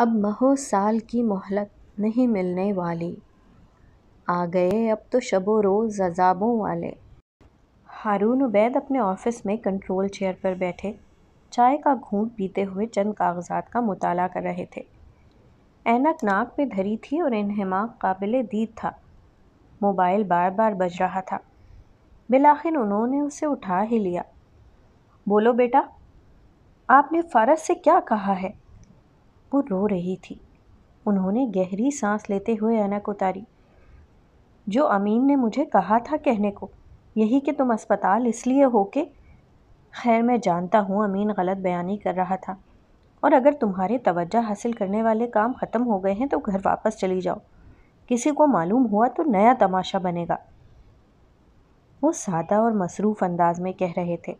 अब महो साल की मोहलत नहीं मिलने वाली आ गए अब तो शबो रोज़ अजाबों वाले हारून उबैद अपने ऑफिस में कंट्रोल चेयर पर बैठे चाय का घूंट पीते हुए चंद कागजात का मुताला कर रहे थे ऐनक नाक पे धरी थी और इनहमाक काबिल दीद था मोबाइल बार बार बज रहा था बिलाखिर उन्होंने उसे उठा ही लिया बोलो बेटा आपने फारस से क्या कहा है वो रो रही थी उन्होंने गहरी सांस लेते हुए अनक उतारी जो अमीन ने मुझे कहा था कहने को यही कि तुम अस्पताल इसलिए हो के खैर मैं जानता हूँ अमीन गलत बयानी कर रहा था और अगर तुम्हारे तवज्जो हासिल करने वाले काम ख़त्म हो गए हैं तो घर वापस चली जाओ किसी को मालूम हुआ तो नया तमाशा बनेगा वो सादा और मसरूफ़ अंदाज में कह रहे थे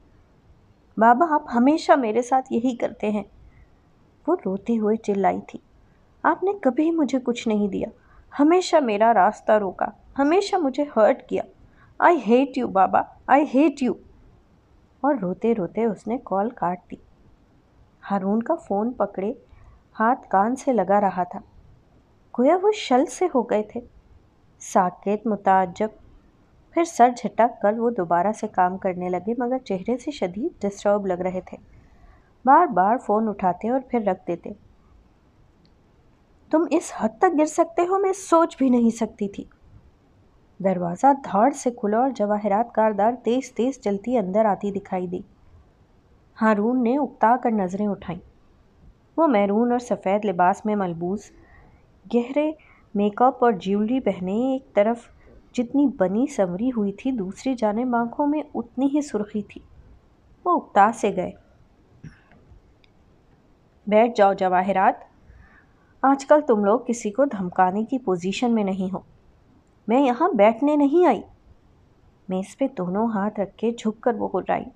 बाबा आप हमेशा मेरे साथ यही करते हैं वो रोते हुए चिल्लाई थी आपने कभी मुझे कुछ नहीं दिया हमेशा मेरा रास्ता रोका हमेशा मुझे हर्ट किया आई हेट यू बाबा आई हेट यू और रोते रोते उसने कॉल काट दी हारून का फ़ोन पकड़े हाथ कान से लगा रहा था गोया वो शल से हो गए थे साकेत मुताजब फिर सर झटक कर वो दोबारा से काम करने लगे मगर चेहरे से शदीद डिस्टर्ब लग रहे थे बार बार फ़ोन उठाते और फिर रख देते तुम इस हद तक गिर सकते हो मैं सोच भी नहीं सकती थी दरवाज़ा धाड़ से खुला और जवाहरात कारदार तेज़ तेज़ चलती अंदर आती दिखाई दी हारून ने उकता कर नज़रें उठाईं वो मैरून और सफ़ेद लिबास में मलबूस गहरे मेकअप और ज्वेलरी पहने एक तरफ जितनी बनी संवरी हुई थी दूसरी जाने आँखों में उतनी ही सुर्खी थी वो उकता से गए बैठ जाओ जवाहरात आजकल तुम लोग किसी को धमकाने की पोजीशन में नहीं हो मैं यहाँ बैठने नहीं आई मेज़ पे दोनों हाथ रख के झुक कर वो गुर्राई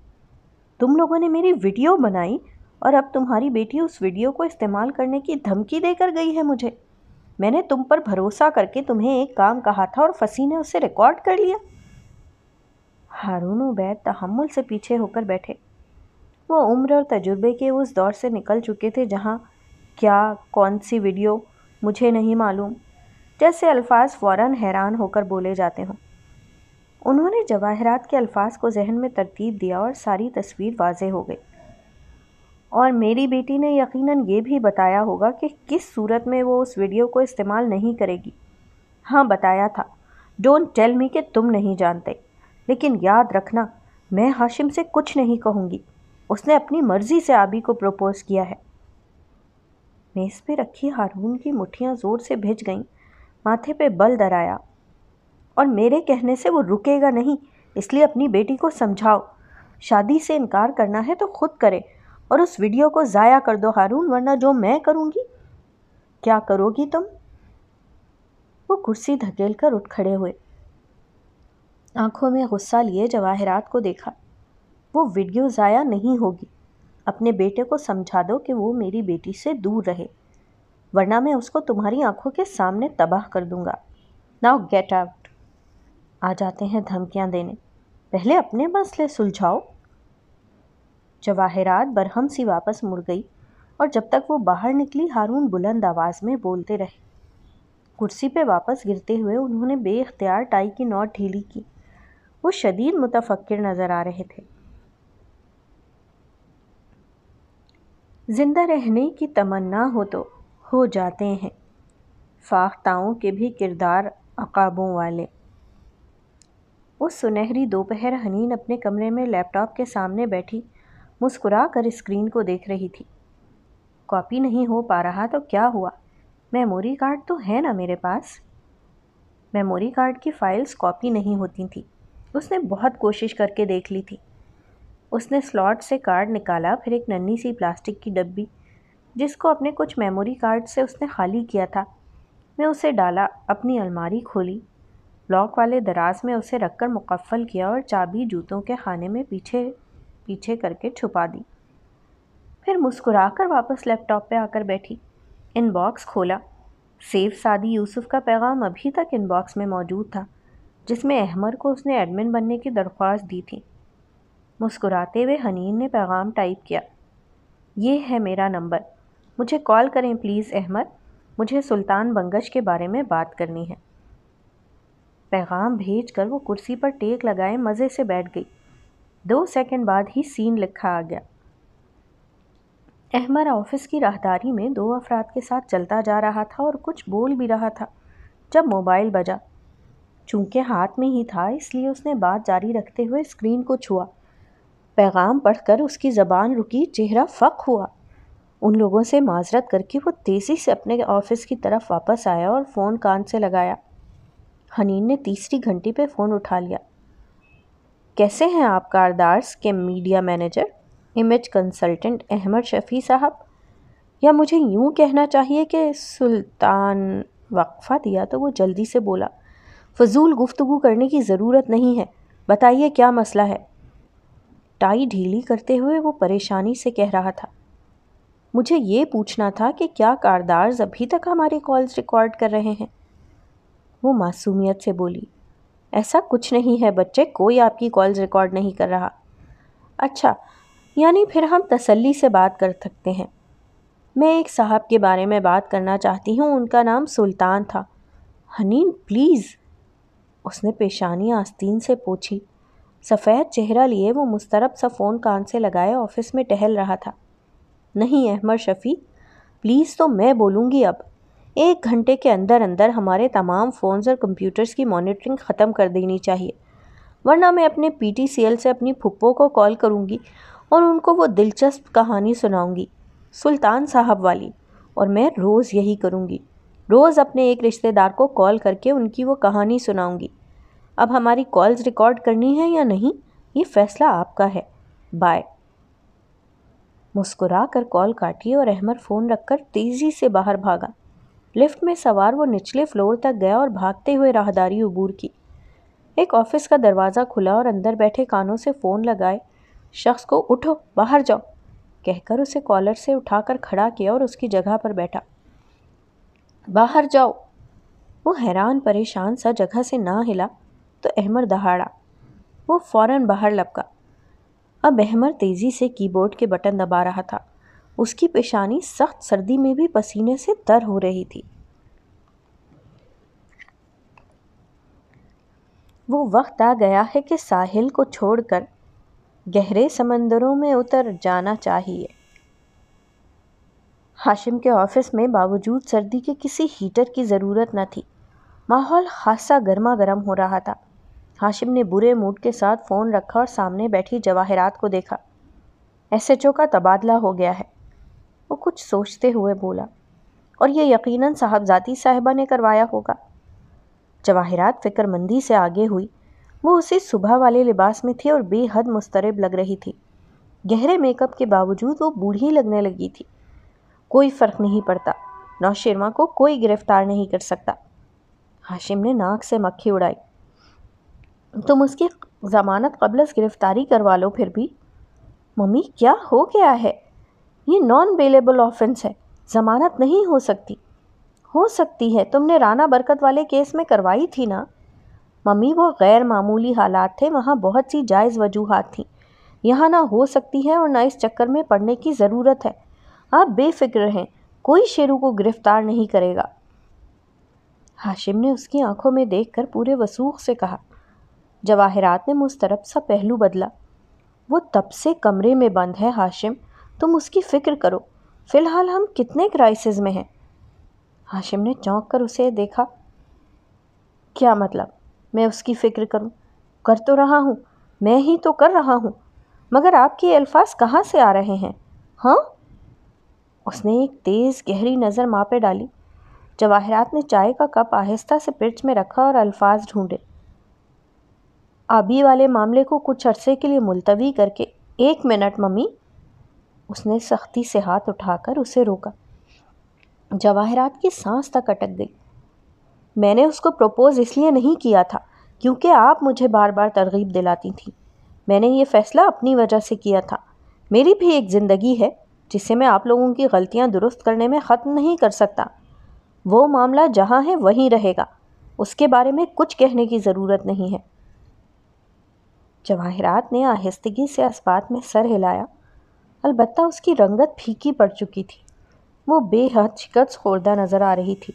तुम लोगों ने मेरी वीडियो बनाई और अब तुम्हारी बेटी उस वीडियो को इस्तेमाल करने की धमकी देकर गई है मुझे मैंने तुम पर भरोसा करके तुम्हें एक काम कहा था और फसी ने उसे रिकॉर्ड कर लिया हारून उबैद तहमुल से पीछे होकर बैठे वो उम्र और तजुर्बे के उस दौर से निकल चुके थे जहाँ क्या कौन सी वीडियो मुझे नहीं मालूम जैसे अल्फाज फ़ौर हैरान होकर बोले जाते हों उन्होंने जवाहरात के अल्फाज को जहन में तरतीब दिया और सारी तस्वीर वाज हो गई और मेरी बेटी ने यकीनन ये भी बताया होगा कि किस सूरत में वो उस वीडियो को इस्तेमाल नहीं करेगी हाँ बताया था डोंट टेल मी कि तुम नहीं जानते लेकिन याद रखना मैं हाशिम से कुछ नहीं कहूँगी उसने अपनी मर्जी से आबी को प्रपोज किया है मेज़ पे रखी हारून की मुठियाँ ज़ोर से भिज गईं माथे पे बल दराया और मेरे कहने से वो रुकेगा नहीं इसलिए अपनी बेटी को समझाओ शादी से इनकार करना है तो खुद करे और उस वीडियो को ज़ाया कर दो हारून वरना जो मैं करूँगी क्या करोगी तुम वो कुर्सी धकेल कर उठ खड़े हुए आंखों में गुस्सा लिए जवाहरात को देखा वो वीडियो ज़ाया नहीं होगी अपने बेटे को समझा दो कि वो मेरी बेटी से दूर रहे वरना मैं उसको तुम्हारी आंखों के सामने तबाह कर दूंगा नाउ गेट आउट आ जाते हैं धमकियां देने पहले अपने मसले सुलझाओ जवाहरात बरहम सी वापस मुड़ गई और जब तक वो बाहर निकली हारून बुलंद आवाज़ में बोलते रहे कुर्सी पे वापस गिरते हुए उन्होंने बेख्तियार टाई की नौ ढीली की वो शदीद मुतफक्र नज़र आ रहे थे ज़िंदा रहने की तमन्ना हो तो हो जाते हैं फाख्ताओं के भी किरदार अकाबों वाले उस सुनहरी दोपहर हनीन अपने कमरे में लैपटॉप के सामने बैठी मुस्कुरा कर स्क्रीन को देख रही थी कॉपी नहीं हो पा रहा तो क्या हुआ मेमोरी कार्ड तो है ना मेरे पास मेमोरी कार्ड की फ़ाइल्स कॉपी नहीं होती थी उसने बहुत कोशिश करके देख ली थी उसने स्लॉट से कार्ड निकाला फिर एक नन्ही सी प्लास्टिक की डब्बी जिसको अपने कुछ मेमोरी कार्ड से उसने खाली किया था मैं उसे डाला अपनी अलमारी खोली लॉक वाले दराज में उसे रखकर मुकफ़ल किया और चाबी जूतों के खाने में पीछे पीछे करके छुपा दी फिर मुस्कुराकर वापस लैपटॉप पे आकर बैठी इनबॉक्स खोला सेफ सादी यूसुफ का पैगाम अभी तक इनबॉक्स में मौजूद था जिसमें अहमर को उसने एडमिन बनने की दरख्वास्त दी थी मुस्कुराते हुए हनीन ने पैगाम टाइप किया ये है मेरा नंबर मुझे कॉल करें प्लीज़ अहमद मुझे सुल्तान बंगश के बारे में बात करनी है पैगाम भेज कर वो कुर्सी पर टेक लगाए मज़े से बैठ गई दो सेकंड बाद ही सीन लिखा आ गया अहमद ऑफिस की राहदारी में दो अफराद के साथ चलता जा रहा था और कुछ बोल भी रहा था जब मोबाइल बजा चूँकि हाथ में ही था इसलिए उसने बात जारी रखते हुए स्क्रीन को छुआ पैगाम पढ़कर उसकी ज़बान रुकी चेहरा फ़क हुआ उन लोगों से माजरत करके वो तेज़ी से अपने ऑफिस की तरफ वापस आया और फ़ोन कान से लगाया हनीन ने तीसरी घंटी पे फ़ोन उठा लिया कैसे हैं आप कारदार्स के media manager image consultant Ahmad Shafi साहब या मुझे यूँ कहना चाहिए कि सुल्तान वक्फ़ा दिया तो वो जल्दी से बोला फजूल गुफ्तगु करने की ज़रूरत नहीं है बताइए क्या मसला है टाई ढीली करते हुए वो परेशानी से कह रहा था मुझे ये पूछना था कि क्या कारदार्ज अभी तक हमारे कॉल्स रिकॉर्ड कर रहे हैं वो मासूमियत से बोली ऐसा कुछ नहीं है बच्चे कोई आपकी कॉल्स रिकॉर्ड नहीं कर रहा अच्छा यानी फिर हम तसल्ली से बात कर सकते हैं मैं एक साहब के बारे में बात करना चाहती हूँ उनका नाम सुल्तान था हनीन प्लीज़ उसने पेशानी आस्तीन से पूछी सफ़ेद चेहरा लिए वो मुस्तरब सा फ़ोन कान से लगाए ऑफिस में टहल रहा था नहीं अहमद शफ़ी प्लीज़ तो मैं बोलूँगी अब एक घंटे के अंदर अंदर हमारे तमाम फ़ोन्स और कंप्यूटर्स की मॉनिटरिंग ख़त्म कर देनी चाहिए वरना मैं अपने पीटीसीएल से अपनी फुप्पो को कॉल करूँगी और उनको वो दिलचस्प कहानी सुनाऊँगी सुल्तान साहब वाली और मैं रोज़ यही करूँगी रोज़ अपने एक रिश्तेदार को कॉल करके उनकी वो कहानी सुनाऊँगी अब हमारी कॉल्स रिकॉर्ड करनी है या नहीं ये फ़ैसला आपका है बाय मुस्कुरा कर कॉल काटी और अहमद फ़ोन रखकर तेज़ी से बाहर भागा लिफ्ट में सवार वो निचले फ्लोर तक गया और भागते हुए राहदारी उबूर की एक ऑफिस का दरवाज़ा खुला और अंदर बैठे कानों से फ़ोन लगाए शख्स को उठो बाहर जाओ कहकर उसे कॉलर से उठाकर खड़ा किया और उसकी जगह पर बैठा बाहर जाओ वो हैरान परेशान सा जगह से ना हिला तो अहमर दहाड़ा वो फौरन बाहर लपका अब अहमर तेज़ी से कीबोर्ड के बटन दबा रहा था उसकी पेशानी सख्त सर्दी में भी पसीने से तर हो रही थी वो वक्त आ गया है कि साहिल को छोड़कर गहरे समंदरों में उतर जाना चाहिए हाशिम के ऑफिस में बावजूद सर्दी के किसी हीटर की ज़रूरत न थी माहौल खासा गर्मा गर्म हो रहा था हाशिम ने बुरे मूड के साथ फ़ोन रखा और सामने बैठी जवाहरात को देखा एसएचओ का तबादला हो गया है वो कुछ सोचते हुए बोला और ये यकीनन साहबजादी साहिबा ने करवाया होगा जवाहरात फ़िक्रमंदी से आगे हुई वो उसी सुबह वाले लिबास में थी और बेहद मुस्तरब लग रही थी गहरे मेकअप के बावजूद वो बूढ़ी लगने लगी थी कोई फ़र्क नहीं पड़ता नौशेरवा को कोई गिरफ्तार नहीं कर सकता हाशिम ने नाक से मक्खी उड़ाई तुम उसकी ज़मानत कबल गिरफ़्तारी करवा लो फिर भी मम्मी क्या हो गया है ये नॉन बेलेबल ऑफेंस है ज़मानत नहीं हो सकती हो सकती है तुमने राना बरकत वाले केस में करवाई थी ना मम्मी वो गैर मामूली हालात थे वहाँ बहुत सी जायज़ वजूहत थी यहाँ ना हो सकती है और ना इस चक्कर में पड़ने की ज़रूरत है आप बेफिक्र हैं कोई शेरू को गिरफ़्तार नहीं करेगा हाशिम ने उसकी आंखों में देखकर पूरे वसूख से कहा जवाहरात ने मुस्तरब सा पहलू बदला वो तब से कमरे में बंद है हाशिम तुम उसकी फ़िक्र करो फ़िलहाल हम कितने क्राइसिस में हैं हाशिम ने चौंक कर उसे देखा क्या मतलब मैं उसकी फ़िक्र करूं? कर तो रहा हूं, मैं ही तो कर रहा हूं, मगर आपके अल्फाज कहाँ से आ रहे हैं हाँ उसने एक तेज़ गहरी नज़र माँ पे डाली जवाहरात ने चाय का कप आहिस्ता से पिर्च में रखा और अल्फाज ढूंढे अभी वाले मामले को कुछ अरसे के लिए मुलतवी करके एक मिनट मम्मी उसने सख्ती से हाथ उठाकर उसे रोका जवाहरात की सांस तक अटक गई मैंने उसको प्रपोज़ इसलिए नहीं किया था क्योंकि आप मुझे बार बार तरगीब दिलाती थी मैंने ये फ़ैसला अपनी वजह से किया था मेरी भी एक ज़िंदगी है जिसे मैं आप लोगों की गलतियां दुरुस्त करने में ख़त्म नहीं कर सकता वो मामला जहां है वहीं रहेगा उसके बारे में कुछ कहने की ज़रूरत नहीं है जवाहरात ने आहिस्तगी से इस्बात में सर हिलाया अलबत्त उसकी रंगत फीकी पड़ चुकी थी वो बेहद शिकत खोरदा नज़र आ रही थी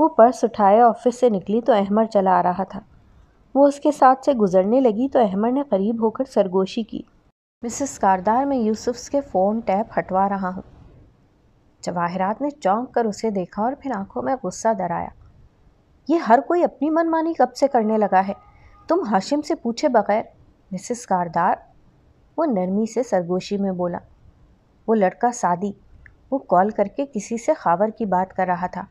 वो पर्स उठाए ऑफिस से निकली तो अहमर चला आ रहा था वो उसके साथ से गुजरने लगी तो अहमर ने करीब होकर सरगोशी की मिसेस कारदार मैं यूसुफ्स के फ़ोन टैप हटवा रहा हूँ जवाहरात ने चौंक कर उसे देखा और फिर आंखों में गुस्सा दराया ये हर कोई अपनी मनमानी कब से करने लगा है तुम हाशिम से पूछे बगैर मिसिस कारदार वो नरमी से सरगोशी में बोला वो लड़का सादी वो कॉल करके किसी से खावर की बात कर रहा था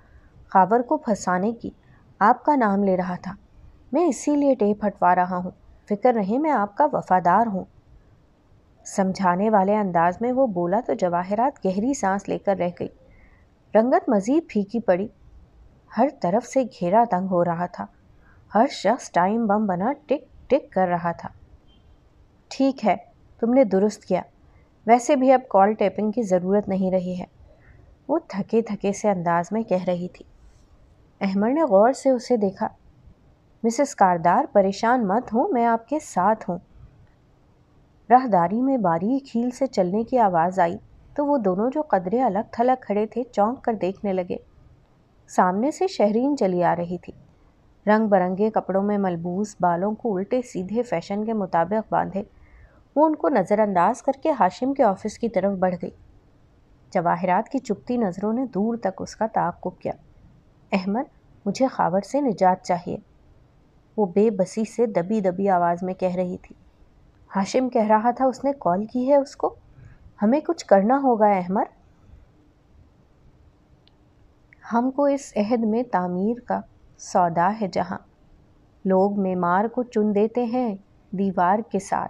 खावर को फंसाने की आपका नाम ले रहा था मैं इसीलिए टेप हटवा रहा हूँ फिक्र नहीं मैं आपका वफ़ादार हूँ समझाने वाले अंदाज में वो बोला तो जवाहरात गहरी सांस लेकर रह गई रंगत मज़ीद फीकी पड़ी हर तरफ से घेरा तंग हो रहा था हर शख्स टाइम बम बना टिक टिक कर रहा था ठीक है तुमने दुरुस्त किया वैसे भी अब कॉल टैपिंग की ज़रूरत नहीं रही है वो थके थके से अंदाज में कह रही थी अहमद ने गौर से उसे देखा मिसेस कारदार परेशान मत हो मैं आपके साथ हूँ राहदारी में बारीक हील से चलने की आवाज़ आई तो वो दोनों जो कदरे अलग थलग खड़े थे चौंक कर देखने लगे सामने से शहरीन चली आ रही थी रंग बिरंगे कपड़ों में मलबूस बालों को उल्टे सीधे फैशन के मुताबिक बांधे वो उनको नज़रअंदाज करके हाशिम के ऑफिस की तरफ बढ़ गई जवाहरात की चुपती नज़रों ने दूर तक उसका ताकुब किया अहमद मुझे खावर से निजात चाहिए वो बेबसी से दबी दबी आवाज़ में कह रही थी हाशिम कह रहा था उसने कॉल की है उसको हमें कुछ करना होगा अहमद हमको इस अहद में तामीर का सौदा है जहाँ लोग मेमार को चुन देते हैं दीवार के साथ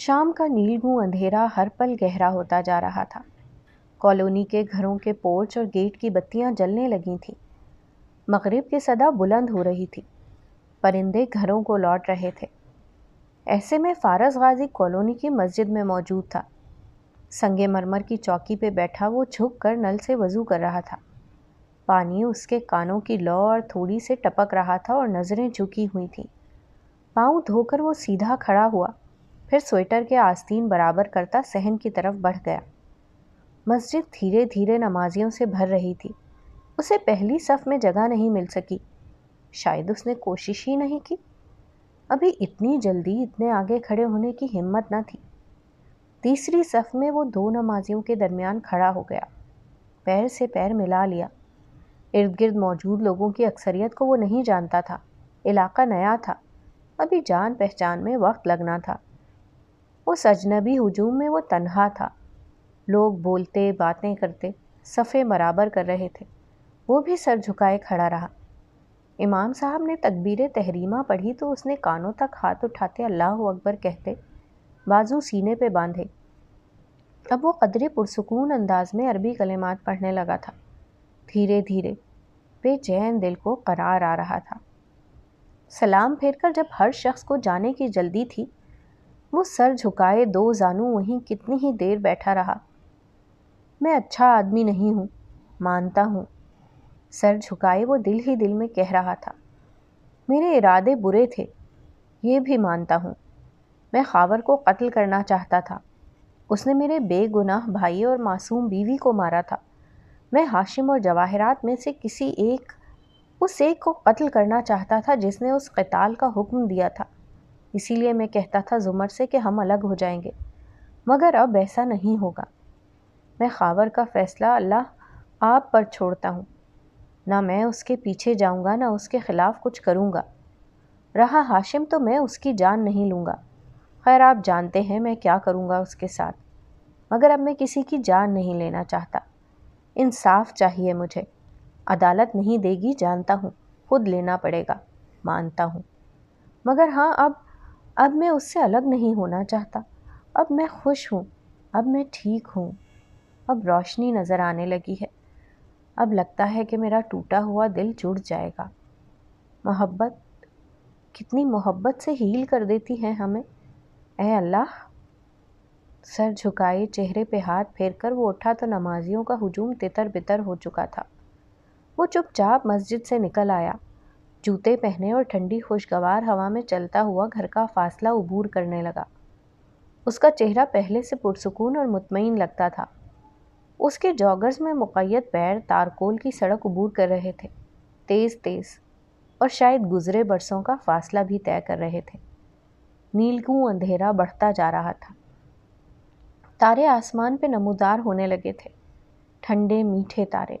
शाम का नीलगू अंधेरा हर पल गहरा होता जा रहा था कॉलोनी के घरों के पोर्च और गेट की बत्तियां जलने लगी थीं मगरिब की सदा बुलंद हो रही थी परिंदे घरों को लौट रहे थे ऐसे में फारस गाजी कॉलोनी की मस्जिद में मौजूद था संगे मरमर की चौकी पे बैठा वो झुक कर नल से वज़ू कर रहा था पानी उसके कानों की लौ और थोड़ी से टपक रहा था और नज़रें झुकी हुई थीं पाँव धोकर वो सीधा खड़ा हुआ फिर स्वेटर के आस्तीन बराबर करता सहन की तरफ बढ़ गया मस्जिद धीरे धीरे नमाजियों से भर रही थी उसे पहली सफ़ में जगह नहीं मिल सकी शायद उसने कोशिश ही नहीं की अभी इतनी जल्दी इतने आगे खड़े होने की हिम्मत न थी तीसरी सफ़ में वो दो नमाजियों के दरमियान खड़ा हो गया पैर से पैर मिला लिया इर्द गिर्द मौजूद लोगों की अक्सरियत को वो नहीं जानता था इलाका नया था अभी जान पहचान में वक्त लगना था उस अजनबी हजूम में वो तन्हा था लोग बोलते बातें करते सफ़े बराबर कर रहे थे वो भी सर झुकाए खड़ा रहा इमाम साहब ने तकबीर तहरीमा पढ़ी तो उसने कानों तक हाथ उठाते अल्लाह अकबर कहते बाजू सीने पे बांधे अब वो कदरे पुरसकून अंदाज में अरबी कलेमात पढ़ने लगा था धीरे धीरे बेचैन दिल को करार आ रहा था सलाम फेरकर जब हर शख्स को जाने की जल्दी थी वो सर झुकाए दो जानू वहीं कितनी ही देर बैठा रहा मैं अच्छा आदमी नहीं हूँ मानता हूँ सर झुकाए वो दिल ही दिल में कह रहा था मेरे इरादे बुरे थे ये भी मानता हूँ मैं खावर को कत्ल करना चाहता था उसने मेरे बेगुनाह भाई और मासूम बीवी को मारा था मैं हाशिम और जवाहरात में से किसी एक उस एक को कत्ल करना चाहता था जिसने उस कताल का हुक्म दिया था इसीलिए मैं कहता था जुमर से कि हम अलग हो जाएंगे मगर अब ऐसा नहीं होगा मैं खावर का फ़ैसला अल्लाह आप पर छोड़ता हूँ ना मैं उसके पीछे जाऊँगा ना उसके ख़िलाफ़ कुछ करूँगा रहा हाशिम तो मैं उसकी जान नहीं लूँगा खैर आप जानते हैं मैं क्या करूँगा उसके साथ मगर अब मैं किसी की जान नहीं लेना चाहता इंसाफ चाहिए मुझे अदालत नहीं देगी जानता हूँ खुद लेना पड़ेगा मानता हूँ मगर हाँ अब अब मैं उससे अलग नहीं होना चाहता अब मैं खुश हूँ अब मैं ठीक हूँ अब रोशनी नज़र आने लगी है अब लगता है कि मेरा टूटा हुआ दिल जुड़ जाएगा मोहब्बत कितनी मोहब्बत से हील कर देती है हमें ए अल्लाह सर झुकाए चेहरे पे हाथ फेर कर वो उठा तो नमाजियों का हुजूम तितर बितर हो चुका था वो चुपचाप मस्जिद से निकल आया जूते पहने और ठंडी खुशगवार हवा में चलता हुआ घर का फासला उबूर करने लगा उसका चेहरा पहले से पुरसकून और मुतमिन लगता था उसके जॉगर्स में मुकैद पैर तारकोल की सड़क उबूर कर रहे थे तेज़ तेज़ और शायद गुज़रे बरसों का फासला भी तय कर रहे थे नीलकू अंधेरा बढ़ता जा रहा था तारे आसमान पे नमोदार होने लगे थे ठंडे मीठे तारे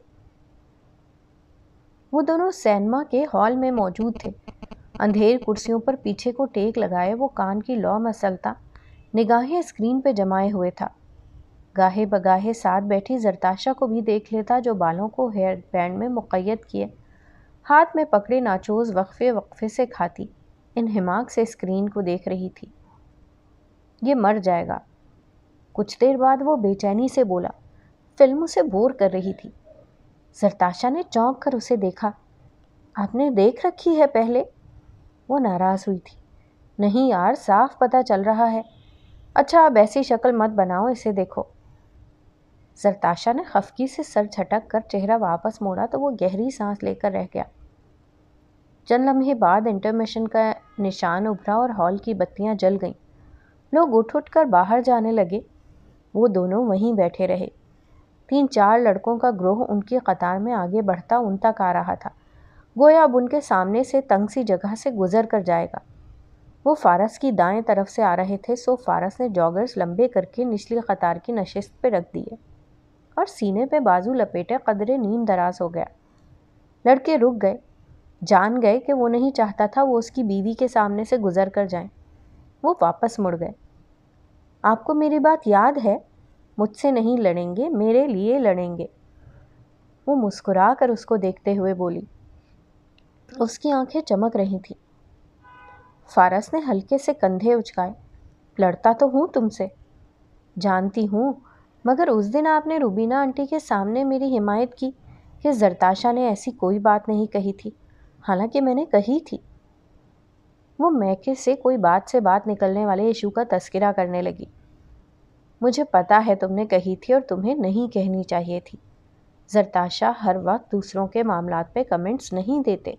वो दोनों सैनमा के हॉल में मौजूद थे अंधेर कुर्सियों पर पीछे को टेक लगाए वो कान की लौ मसलता निगाहें स्क्रीन पे जमाए हुए था गाहे बगाहे साथ बैठी जरताशा को भी देख लेता जो बालों को हेयर बैंड में मुक्त किए हाथ में पकड़े नाचोज वक्फे वक्फे से खाती इन हिमाक से स्क्रीन को देख रही थी ये मर जाएगा कुछ देर बाद वो बेचैनी से बोला फिल्म उसे बोर कर रही थी सरताशा ने चौंक कर उसे देखा आपने देख रखी है पहले वो नाराज़ हुई थी नहीं यार साफ पता चल रहा है अच्छा अब ऐसी शक्ल मत बनाओ इसे देखो सरताशा ने खफकी से सर झटक कर चेहरा वापस मोड़ा तो वो गहरी सांस लेकर रह गया चंद लम्हे बाद इंटरमिशन का निशान उभरा और हॉल की बत्तियां जल गईं लोग उठ उठ कर बाहर जाने लगे वो दोनों वहीं बैठे रहे तीन चार लड़कों का ग्रोह उनकी कतार में आगे बढ़ता उन तक आ रहा था गोया अब उनके सामने से तंग सी जगह से गुजर कर जाएगा वो फारस की दाएं तरफ से आ रहे थे सो फारस ने जॉगर्स लंबे करके निचली कतार की नशस्त पर रख दिए और सीने पे बाजू लपेटे कदरे नीम दराज हो गया लड़के रुक गए जान गए कि वो नहीं चाहता था वो उसकी बीवी के सामने से गुजर कर जाएं। वो वापस मुड़ गए आपको मेरी बात याद है मुझसे नहीं लड़ेंगे मेरे लिए लड़ेंगे वो मुस्कुरा कर उसको देखते हुए बोली उसकी आंखें चमक रही थीं फारस ने हल्के से कंधे उचकाए लड़ता तो हूँ तुमसे जानती हूँ मगर उस दिन आपने रूबीना आंटी के सामने मेरी हिमायत की कि जरताशा ने ऐसी कोई बात नहीं कही थी हालांकि मैंने कही थी वो मैके से कोई बात से बात निकलने वाले यशू का तस्करा करने लगी मुझे पता है तुमने कही थी और तुम्हें नहीं कहनी चाहिए थी जरताशा हर वक्त दूसरों के मामला पे कमेंट्स नहीं देते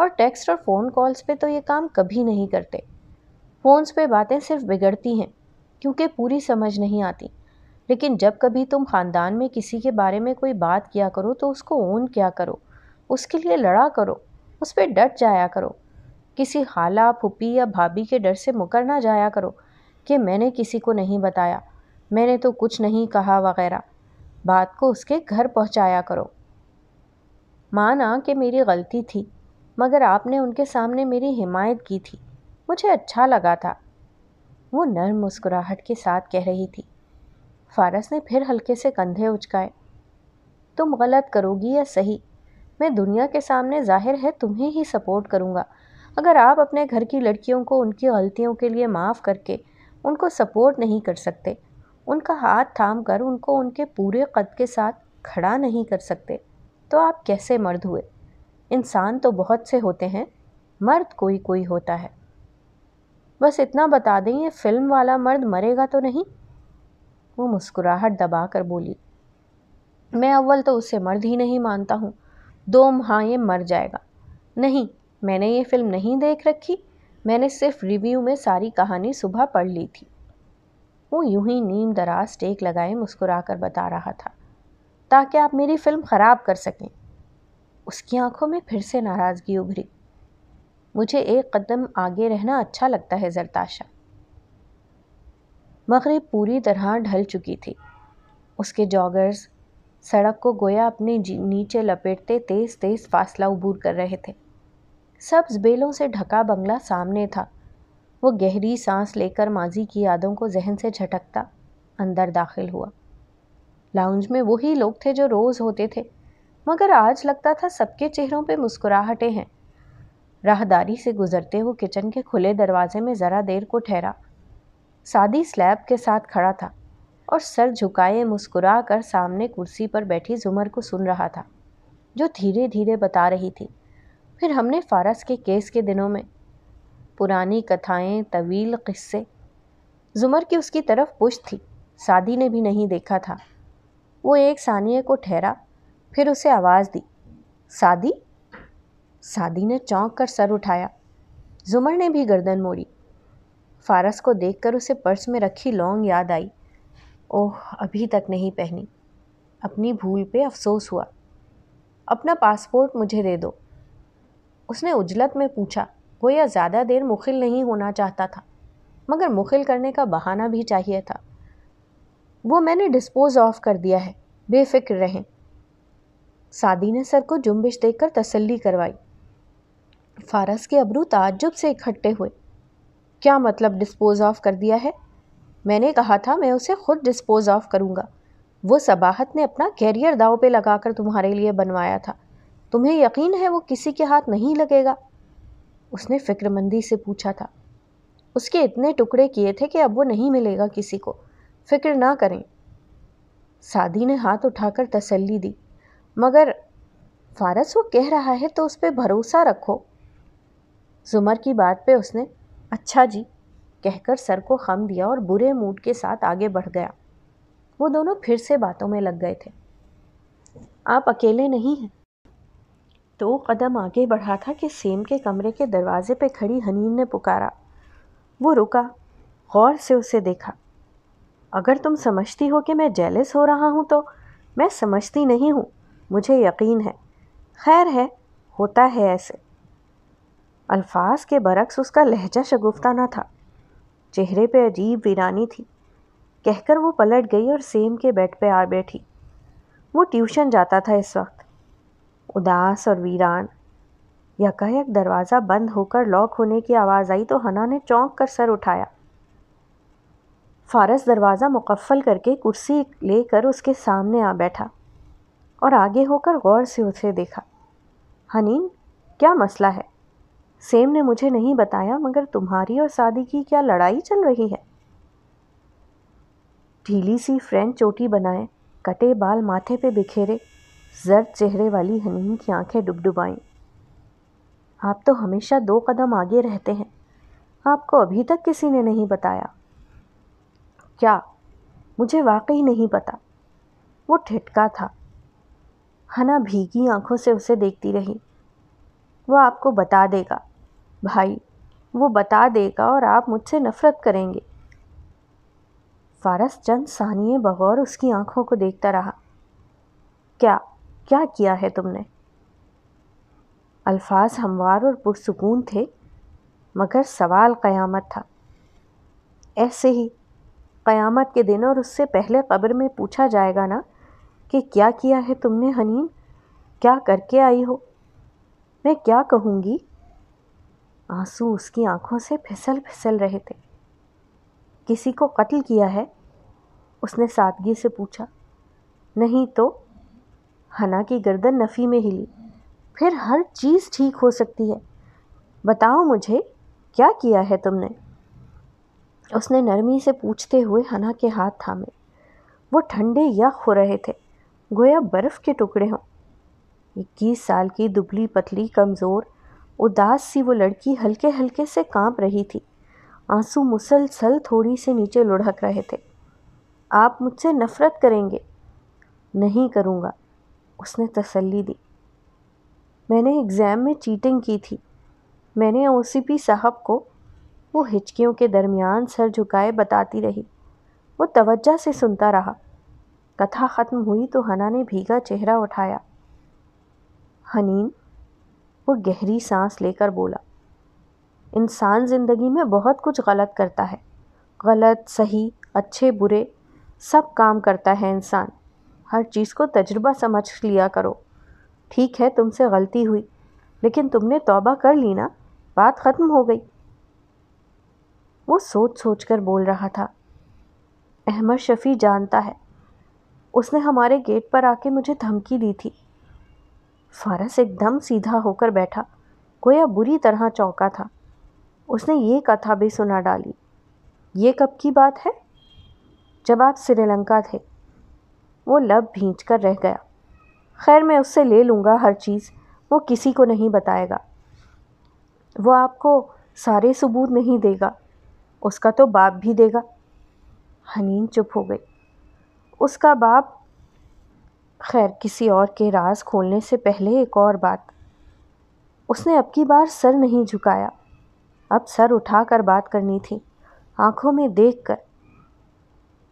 और टेक्स्ट और फ़ोन कॉल्स पे तो ये काम कभी नहीं करते फ़ोन्स पे बातें सिर्फ बिगड़ती हैं क्योंकि पूरी समझ नहीं आती लेकिन जब कभी तुम ख़ानदान में किसी के बारे में कोई बात किया करो तो उसको ओन किया करो उसके लिए लड़ा करो उस पर डट जाया करो किसी खाला फूपी या भाभी के डर से मुकर ना जाया करो कि मैंने किसी को नहीं बताया मैंने तो कुछ नहीं कहा वगैरह बात को उसके घर पहुंचाया करो माना कि मेरी गलती थी मगर आपने उनके सामने मेरी हिमायत की थी मुझे अच्छा लगा था वो नर्म मुस्कुराहट के साथ कह रही थी फारस ने फिर हल्के से कंधे उचकाए तुम गलत करोगी या सही मैं दुनिया के सामने जाहिर है तुम्हें ही सपोर्ट करूँगा अगर आप अपने घर की लड़कियों को उनकी गलतियों के लिए माफ़ करके उनको सपोर्ट नहीं कर सकते उनका हाथ थाम कर उनको उनके पूरे कद के साथ खड़ा नहीं कर सकते तो आप कैसे मर्द हुए इंसान तो बहुत से होते हैं मर्द कोई कोई होता है बस इतना बता दें ये फिल्म वाला मर्द मरेगा तो नहीं वो मुस्कुराहट दबा कर बोली मैं अव्वल तो उसे मर्द ही नहीं मानता हूँ दो हाँ ये मर जाएगा नहीं मैंने ये फ़िल्म नहीं देख रखी मैंने सिर्फ रिव्यू में सारी कहानी सुबह पढ़ ली थी वो यूं ही नीम दराज टेक लगाए मुस्कुराकर बता रहा था ताकि आप मेरी फ़िल्म ख़राब कर सकें उसकी आंखों में फिर से नाराज़गी उभरी मुझे एक कदम आगे रहना अच्छा लगता है जरताशा मगरब पूरी तरह ढल चुकी थी उसके जॉगर्स सड़क को गोया अपने नीचे लपेटते तेज़ तेज़ फासला उबूर कर रहे थे सब्ज बेलों से ढका बंगला सामने था वो गहरी सांस लेकर माजी की यादों को जहन से झटकता अंदर दाखिल हुआ लाउंज में वही लोग थे जो रोज़ होते थे मगर आज लगता था सबके चेहरों पे मुस्कुराहटें हैं राहदारी से गुजरते हुए किचन के खुले दरवाजे में ज़रा देर को ठहरा सादी स्लैब के साथ खड़ा था और सर झुकाए मुस्कुरा कर सामने कुर्सी पर बैठी जुमर को सुन रहा था जो धीरे धीरे बता रही थी फिर हमने फारस के केस के दिनों में पुरानी कथाएं तवील किस्से जुमर की उसकी तरफ पुश थी सादी ने भी नहीं देखा था वो एक सानिए को ठहरा फिर उसे आवाज़ दी सादी सादी ने चौंक कर सर उठाया जुमर ने भी गर्दन मोड़ी फारस को देखकर उसे पर्स में रखी लौंग याद आई ओह अभी तक नहीं पहनी अपनी भूल पे अफसोस हुआ अपना पासपोर्ट मुझे दे दो उसने उजलत में पूछा गोया ज़्यादा देर मुखिल नहीं होना चाहता था मगर मुखिल करने का बहाना भी चाहिए था वो मैंने डिस्पोज ऑफ कर दिया है बेफिक्र रहें सादी ने सर को जुम्बिश देकर तसल्ली करवाई फारस के अबरू ताजुब से इकट्ठे हुए क्या मतलब डिस्पोज ऑफ कर दिया है मैंने कहा था मैं उसे खुद डिस्पोज ऑफ करूँगा वो सबाहत ने अपना कैरियर दाव पे लगाकर तुम्हारे लिए बनवाया था तुम्हें यकीन है वो किसी के हाथ नहीं लगेगा उसने फिक्रमंदी से पूछा था उसके इतने टुकड़े किए थे कि अब वो नहीं मिलेगा किसी को फिक्र ना करें सादी ने हाथ उठाकर तसल्ली दी मगर फारस वो कह रहा है तो उस पर भरोसा रखो जुमर की बात पे उसने अच्छा जी कहकर सर को खम दिया और बुरे मूड के साथ आगे बढ़ गया वो दोनों फिर से बातों में लग गए थे आप अकेले नहीं हैं दो कदम आगे बढ़ा था कि सेम के कमरे के दरवाजे पर खड़ी हनीन ने पुकारा वो रुका गौर से उसे देखा अगर तुम समझती हो कि मैं जेलस हो रहा हूँ तो मैं समझती नहीं हूँ मुझे यकीन है खैर है होता है ऐसे अल्फाज के बरक्स उसका लहजा शगुफ्ता ना था चेहरे पे अजीब वीरानी थी कहकर वो पलट गई और सेम के बेड पे आ बैठी वो ट्यूशन जाता था इस वक्त उदास और वीरान यकायक दरवाज़ा बंद होकर लॉक होने की आवाज़ आई तो हना ने चौंक कर सर उठाया फारस दरवाज़ा मुकफ़ल करके कुर्सी लेकर उसके सामने आ बैठा और आगे होकर गौर से उसे देखा हनीन क्या मसला है सेम ने मुझे नहीं बताया मगर तुम्हारी और शादी की क्या लड़ाई चल रही है ढीली सी फ्रेंच चोटी बनाए कटे बाल माथे पे बिखेरे जर्द चेहरे वाली हनीम की आंखें डुबडुबाईं आप तो हमेशा दो कदम आगे रहते हैं आपको अभी तक किसी ने नहीं बताया क्या मुझे वाकई नहीं पता वो ठिटका था हना भीगी आंखों से उसे देखती रही वो आपको बता देगा भाई वो बता देगा और आप मुझसे नफ़रत करेंगे फारस चंद सानिए बगौर उसकी आंखों को देखता रहा क्या क्या किया है तुमने अल्फाज हमवार और पुरसकून थे मगर सवाल क़यामत था ऐसे ही क़यामत के दिन और उससे पहले कब्र में पूछा जाएगा ना कि क्या किया है तुमने हनीन क्या करके आई हो मैं क्या कहूँगी आंसू उसकी आंखों से फिसल फिसल रहे थे किसी को कत्ल किया है उसने सादगी से पूछा नहीं तो हना की गर्दन नफ़ी में हिली फिर हर चीज़ ठीक हो सकती है बताओ मुझे क्या किया है तुमने उसने नरमी से पूछते हुए हना के हाथ थामे वो ठंडे या हो रहे थे गोया बर्फ़ के टुकड़े हों इक्कीस साल की दुबली पतली कमज़ोर उदास सी वो लड़की हल्के हल्के से कांप रही थी आंसू मुसलसल थोड़ी से नीचे लुढ़क रहे थे आप मुझसे नफ़रत करेंगे नहीं करूँगा उसने तसल्ली दी मैंने एग्ज़ाम में चीटिंग की थी मैंने ओ साहब को वो हिचकियों के दरमियान सर झुकाए बताती रही वो तोज्जह से सुनता रहा कथा ख़त्म हुई तो हना ने भीगा चेहरा उठाया हनीन वो गहरी सांस लेकर बोला इंसान ज़िंदगी में बहुत कुछ गलत करता है गलत सही अच्छे बुरे सब काम करता है इंसान हर चीज़ को तजुर्बा समझ लिया करो ठीक है तुमसे गलती हुई लेकिन तुमने तौबा कर ली ना बात ख़त्म हो गई वो सोच सोच कर बोल रहा था अहमद शफ़ी जानता है उसने हमारे गेट पर आके मुझे धमकी दी थी फारस एकदम सीधा होकर बैठा गोया बुरी तरह चौंका था उसने ये कथा भी सुना डाली ये कब की बात है जब आप श्रीलंका थे वो लब भींच कर रह गया खैर मैं उससे ले लूँगा हर चीज़ वो किसी को नहीं बताएगा वो आपको सारे सबूत नहीं देगा उसका तो बाप भी देगा हनीन चुप हो गई उसका बाप खैर किसी और के राज खोलने से पहले एक और बात उसने अब की बार सर नहीं झुकाया अब सर उठाकर बात करनी थी आंखों में देखकर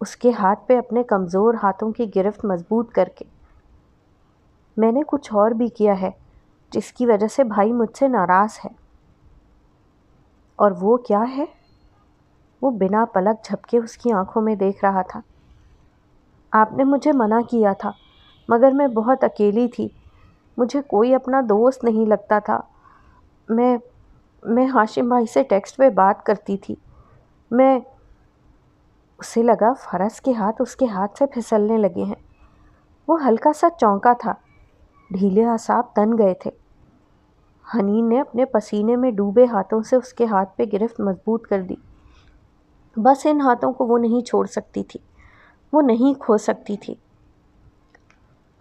उसके हाथ पे अपने कमज़ोर हाथों की गिरफ़्त मज़बूत करके मैंने कुछ और भी किया है जिसकी वजह से भाई मुझसे नाराज़ है और वो क्या है वो बिना पलक झपके उसकी आंखों में देख रहा था आपने मुझे मना किया था मगर मैं बहुत अकेली थी मुझे कोई अपना दोस्त नहीं लगता था मैं मैं हाशिम भाई से टेक्स्ट पे बात करती थी मैं उसे लगा फरस के हाथ उसके हाथ से फिसलने लगे हैं वो हल्का सा चौंका था ढीले असाब तन गए थे हनीन ने अपने पसीने में डूबे हाथों से उसके हाथ पे गिरफ्त मजबूत कर दी बस इन हाथों को वो नहीं छोड़ सकती थी वो नहीं खो सकती थी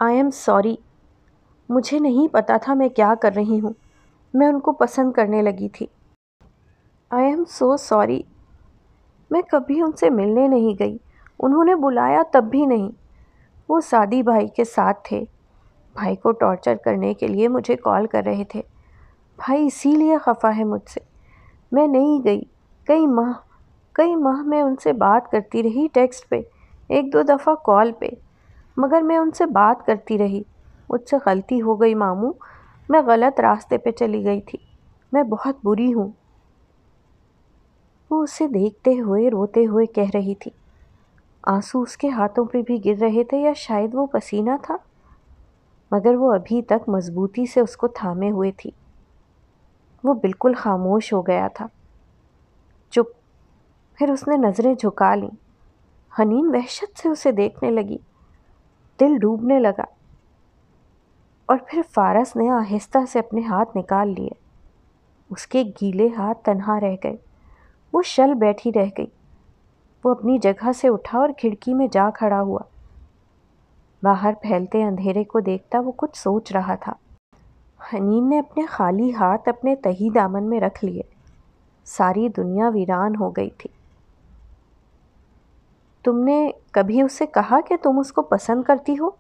आई एम सॉरी मुझे नहीं पता था मैं क्या कर रही हूँ मैं उनको पसंद करने लगी थी आई एम सो सॉरी मैं कभी उनसे मिलने नहीं गई उन्होंने बुलाया तब भी नहीं वो सादी भाई के साथ थे भाई को टॉर्चर करने के लिए मुझे कॉल कर रहे थे भाई इसीलिए खफा है मुझसे मैं नहीं गई कई माह कई माह मैं उनसे बात करती रही टेक्स्ट पे एक दो दफ़ा कॉल पे मगर मैं उनसे बात करती रही मुझसे गलती हो गई मामू मैं गलत रास्ते पे चली गई थी मैं बहुत बुरी हूँ वो उसे देखते हुए रोते हुए कह रही थी आंसू उसके हाथों पर भी गिर रहे थे या शायद वो पसीना था मगर वो अभी तक मजबूती से उसको थामे हुए थी वो बिल्कुल खामोश हो गया था चुप फिर उसने नज़रें झुका लीं हनीन वहशत से उसे देखने लगी दिल डूबने लगा और फिर फारस ने आहिस्ता से अपने हाथ निकाल लिए उसके गीले हाथ तन्हा रह गए वो शल बैठी रह गई वो अपनी जगह से उठा और खिड़की में जा खड़ा हुआ बाहर फैलते अंधेरे को देखता वो कुछ सोच रहा था हनीन ने अपने खाली हाथ अपने तही दामन में रख लिए सारी दुनिया वीरान हो गई थी तुमने कभी उससे कहा कि तुम उसको पसंद करती हो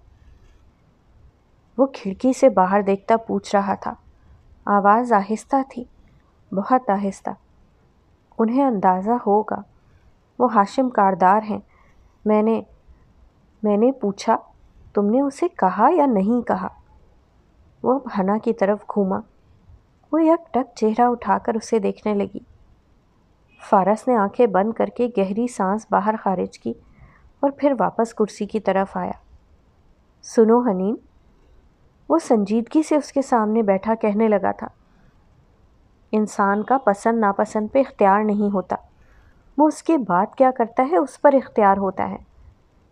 वो खिड़की से बाहर देखता पूछ रहा था आवाज़ आहिस्ता थी बहुत आहिस्ता उन्हें अंदाज़ा होगा वो हाशिम कारदार हैं मैंने मैंने पूछा तुमने उसे कहा या नहीं कहा वह हना की तरफ घूमा वो यकटक चेहरा उठाकर उसे देखने लगी फारस ने आंखें बंद करके गहरी सांस बाहर खारिज की और फिर वापस कुर्सी की तरफ आया सुनो हनीन वो संजीदगी से उसके सामने बैठा कहने लगा था इंसान का पसंद नापसंद पे इख्तियार नहीं होता वो उसके बाद क्या करता है उस पर इख्तियार होता है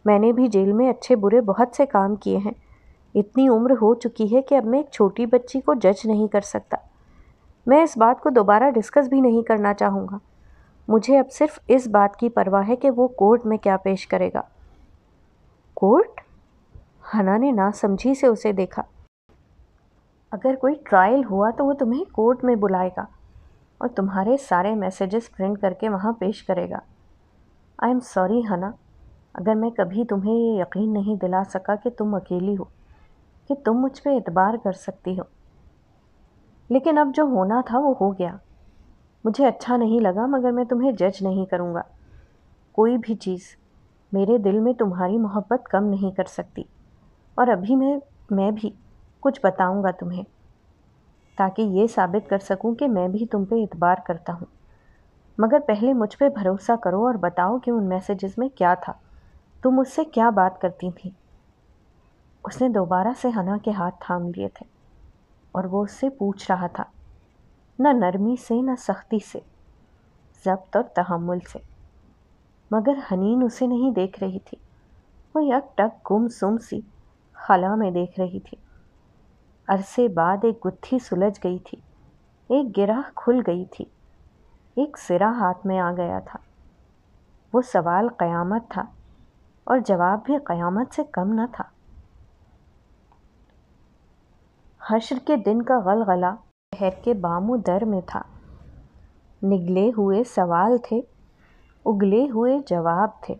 मैंने भी जेल में अच्छे बुरे बहुत से काम किए हैं इतनी उम्र हो चुकी है कि अब मैं एक छोटी बच्ची को जज नहीं कर सकता मैं इस बात को दोबारा डिस्कस भी नहीं करना चाहूँगा मुझे अब सिर्फ इस बात की परवाह है कि वो कोर्ट में क्या पेश करेगा कोर्ट हना ने ना समझी से उसे देखा अगर कोई ट्रायल हुआ तो वो तुम्हें कोर्ट में बुलाएगा और तुम्हारे सारे मैसेजेस प्रिंट करके वहाँ पेश करेगा आई एम सॉरी हना अगर मैं कभी तुम्हें ये यकीन नहीं दिला सका कि तुम अकेली हो कि तुम मुझ पर एतबार कर सकती हो लेकिन अब जो होना था वो हो गया मुझे अच्छा नहीं लगा मगर मैं तुम्हें जज नहीं करूँगा कोई भी चीज़ मेरे दिल में तुम्हारी मोहब्बत कम नहीं कर सकती और अभी मैं मैं भी कुछ बताऊंगा तुम्हें ताकि ये साबित कर सकूं कि मैं भी तुम पे इतबार करता हूँ मगर पहले मुझ पर भरोसा करो और बताओ कि उन मैसेजेस में क्या था तुम उससे क्या बात करती थी उसने दोबारा से हना के हाथ थाम लिए थे और वो उससे पूछ रहा था न नरमी से न सख्ती से जब्त और तहमुल से मगर हनीन उसे नहीं देख रही थी वो यक टक गुम सुम सी खला में देख रही थी अरसे बाद एक गुत्थी सुलझ गई थी एक गिराह खुल गई थी एक सिरा हाथ में आ गया था वो सवाल क़यामत था और जवाब भी क़यामत से कम न था हश्र के दिन का गलगला शहर के बामू दर में था निगले हुए सवाल थे उगले हुए जवाब थे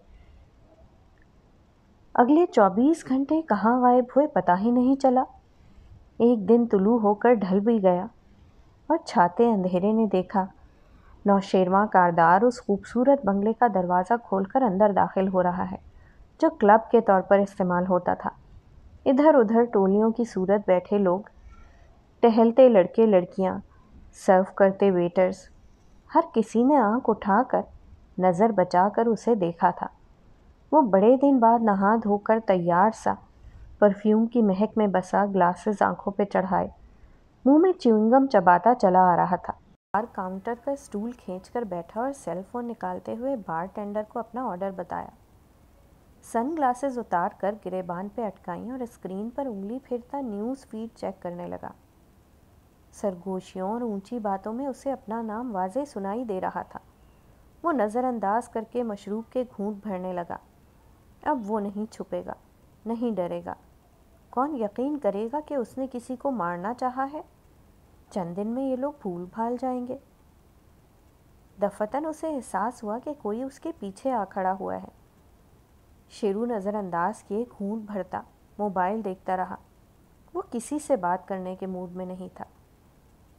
अगले चौबीस घंटे कहाँ गायब हुए पता ही नहीं चला एक दिन तुलू होकर ढल भी गया और छाते अंधेरे ने देखा नौशेरवा कारदार उस खूबसूरत बंगले का दरवाज़ा खोलकर अंदर दाखिल हो रहा है जो क्लब के तौर पर इस्तेमाल होता था इधर उधर टोलियों की सूरत बैठे लोग टहलते लड़के लड़कियाँ सर्व करते वेटर्स हर किसी ने आंख उठाकर नज़र बचाकर उसे देखा था वो बड़े दिन बाद नहा धोकर तैयार सा परफ्यूम की महक में बसा ग्लासेस आंखों पे चढ़ाए मुंह में चिंगम चबाता चला आ रहा था बार काउंटर का स्टूल खींचकर बैठा और सेल फोन निकालते हुए बार टेंडर को अपना ऑर्डर बताया सन ग्लासेज उतार कर गिरेबान पे अटकाई और स्क्रीन पर उंगली फिरता न्यूज़ फीड चेक करने लगा सरगोशियों और ऊंची बातों में उसे अपना नाम वाजे सुनाई दे रहा था वो नज़रअंदाज करके मशरूब के घूंट भरने लगा अब वो नहीं छुपेगा नहीं डरेगा कौन यकीन करेगा कि उसने किसी को मारना चाहा है चंद दिन में ये लोग भूल भाल जाएंगे दफतन उसे एहसास हुआ कि कोई उसके पीछे आ खड़ा हुआ है शेरू नज़रअंदाज किए घूट भरता मोबाइल देखता रहा वो किसी से बात करने के मूड में नहीं था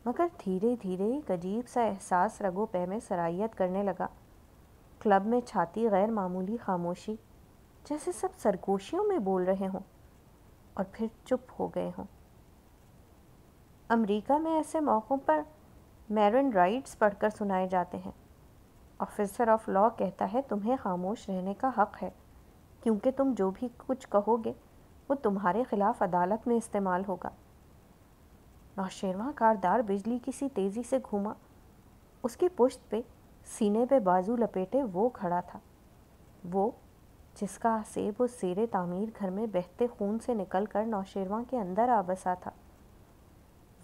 मगर धीरे धीरे एक अजीब सा एहसास रगो पे में सराहियत करने लगा क्लब में छाती गैर मामूली खामोशी जैसे सब सरगोशियों में बोल रहे हों और फिर चुप हो गए हों अमेरिका में ऐसे मौक़ों पर मैरन राइट्स पढ़कर सुनाए जाते हैं ऑफिसर ऑफ लॉ कहता है तुम्हें खामोश रहने का हक़ है क्योंकि तुम जो भी कुछ कहोगे वो तुम्हारे ख़िलाफ़ अदालत में इस्तेमाल होगा नौशेरवा कारदार बिजली किसी तेज़ी से घूमा उसकी पुश्त पे सीने पे बाजू लपेटे वो खड़ा था वो जिसका आसेब उस जेर तामीर घर में बहते खून से निकल कर नौशेरवा के अंदर आ बसा था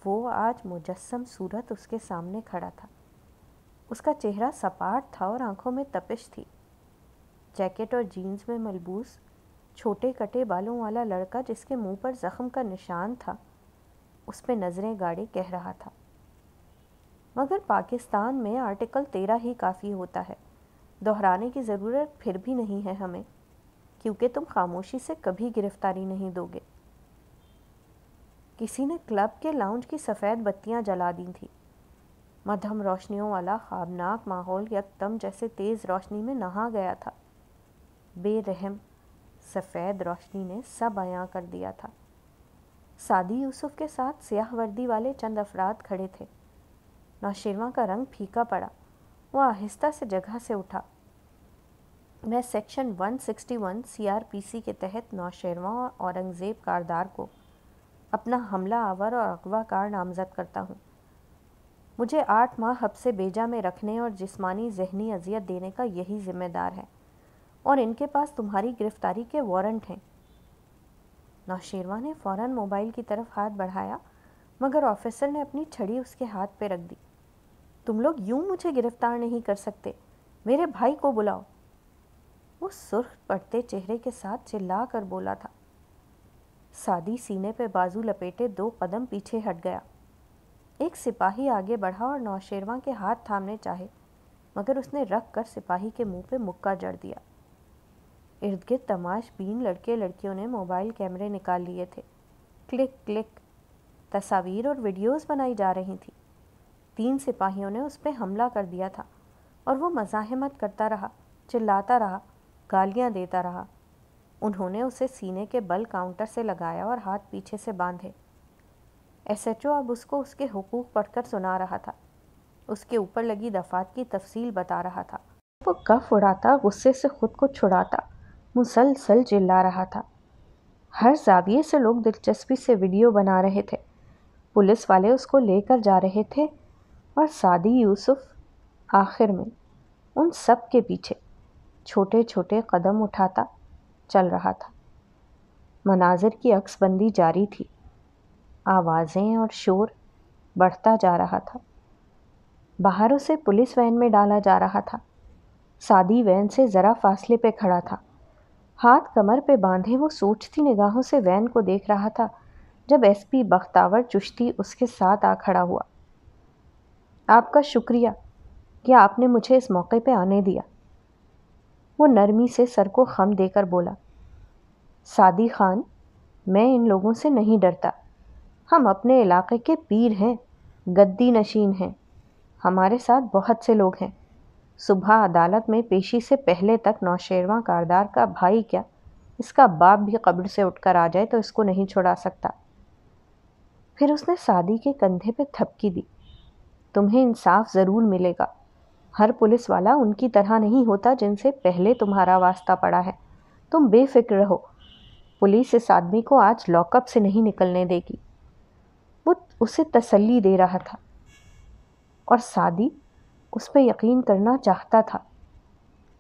वो आज मुजस्म सूरत उसके सामने खड़ा था उसका चेहरा सपाट था और आंखों में तपिश थी जैकेट और जीन्स में मलबूस छोटे कटे बालों वाला लड़का जिसके मुंह पर ज़ख्म का निशान था उस पर नज़रें गाड़े कह रहा था मगर पाकिस्तान में आर्टिकल तेरह ही काफ़ी होता है दोहराने की ज़रूरत फिर भी नहीं है हमें क्योंकि तुम खामोशी से कभी गिरफ्तारी नहीं दोगे किसी ने क्लब के लाउंज की सफ़ेद बत्तियां जला दी थी मध्यम रोशनियों वाला खाबनाक माहौल यकदम जैसे तेज़ रोशनी में नहा गया था बेरहम सफ़ेद रोशनी ने सब आया कर दिया था सादी यूसुफ के साथ स्याह वर्दी वाले चंद अफराद खड़े थे नौशेरवा का रंग फीका पड़ा वह आहिस्ता से जगह से उठा मैं सेक्शन 161 सीआरपीसी के तहत नौशेरवा और औरंगज़ेब कारदार को अपना हमला आवर और अगवा कार नामजद करता हूँ मुझे आठ माह हबसे बेजा में रखने और जिस्मानी जहनी अजियत देने का यही जिम्मेदार है और इनके पास तुम्हारी गिरफ्तारी के वारंट हैं नौशेरवा ने फ़ौर मोबाइल की तरफ हाथ बढ़ाया मगर ऑफिसर ने अपनी छड़ी उसके हाथ पे रख दी तुम लोग यूं मुझे गिरफ्तार नहीं कर सकते मेरे भाई को बुलाओ वो सुर्ख पड़ते चेहरे के साथ चिल्ला कर बोला था सादी सीने पे बाजू लपेटे दो कदम पीछे हट गया एक सिपाही आगे बढ़ा और नौशेरवा के हाथ थामने चाहे मगर उसने रख कर सिपाही के मुंह पे मुक्का जड़ दिया इर्द गिर्द तमाश बीन लड़के लड़कियों ने मोबाइल कैमरे निकाल लिए थे क्लिक क्लिक तस्वीर और वीडियोस बनाई जा रही थी तीन सिपाहियों ने उस पर हमला कर दिया था और वो मजाहमत करता रहा चिल्लाता रहा गालियाँ देता रहा उन्होंने उसे सीने के बल काउंटर से लगाया और हाथ पीछे से बांधे एसएचओ अब उसको उसके हुकूक पढ़कर सुना रहा था उसके ऊपर लगी दफात की तफसील बता रहा था वो कफ उड़ाता गुस्से से खुद को छुड़ाता मुसलसल चिल्ला रहा था हर जाविये से लोग दिलचस्पी से वीडियो बना रहे थे पुलिस वाले उसको लेकर जा रहे थे और सादी यूसुफ आखिर में उन सब के पीछे छोटे छोटे कदम उठाता चल रहा था मनाजिर की अक्सबंदी जारी थी आवाज़ें और शोर बढ़ता जा रहा था बाहर उसे पुलिस वैन में डाला जा रहा था सादी वैन से ज़रा फासले पे खड़ा था हाथ कमर पे बांधे वो सोचती निगाहों से वैन को देख रहा था जब एसपी बख्तावर चुश्ती उसके साथ आ खड़ा हुआ आपका शुक्रिया कि आपने मुझे इस मौके पे आने दिया वो नरमी से सर को खम देकर बोला सादी खान मैं इन लोगों से नहीं डरता हम अपने इलाके के पीर हैं गद्दी नशीन हैं हमारे साथ बहुत से लोग हैं सुबह अदालत में पेशी से पहले तक नौशेरवा कारदार का भाई क्या इसका बाप भी कब्र से उठकर आ जाए तो इसको नहीं छुड़ा सकता फिर उसने सादी के कंधे पर थपकी दी तुम्हें इंसाफ ज़रूर मिलेगा हर पुलिस वाला उनकी तरह नहीं होता जिनसे पहले तुम्हारा वास्ता पड़ा है तुम बेफिक्र रहो पुलिस इस आदमी को आज लॉकअप से नहीं निकलने देगी वो उसे तसल्ली दे रहा था और सादी उस पर यकीन करना चाहता था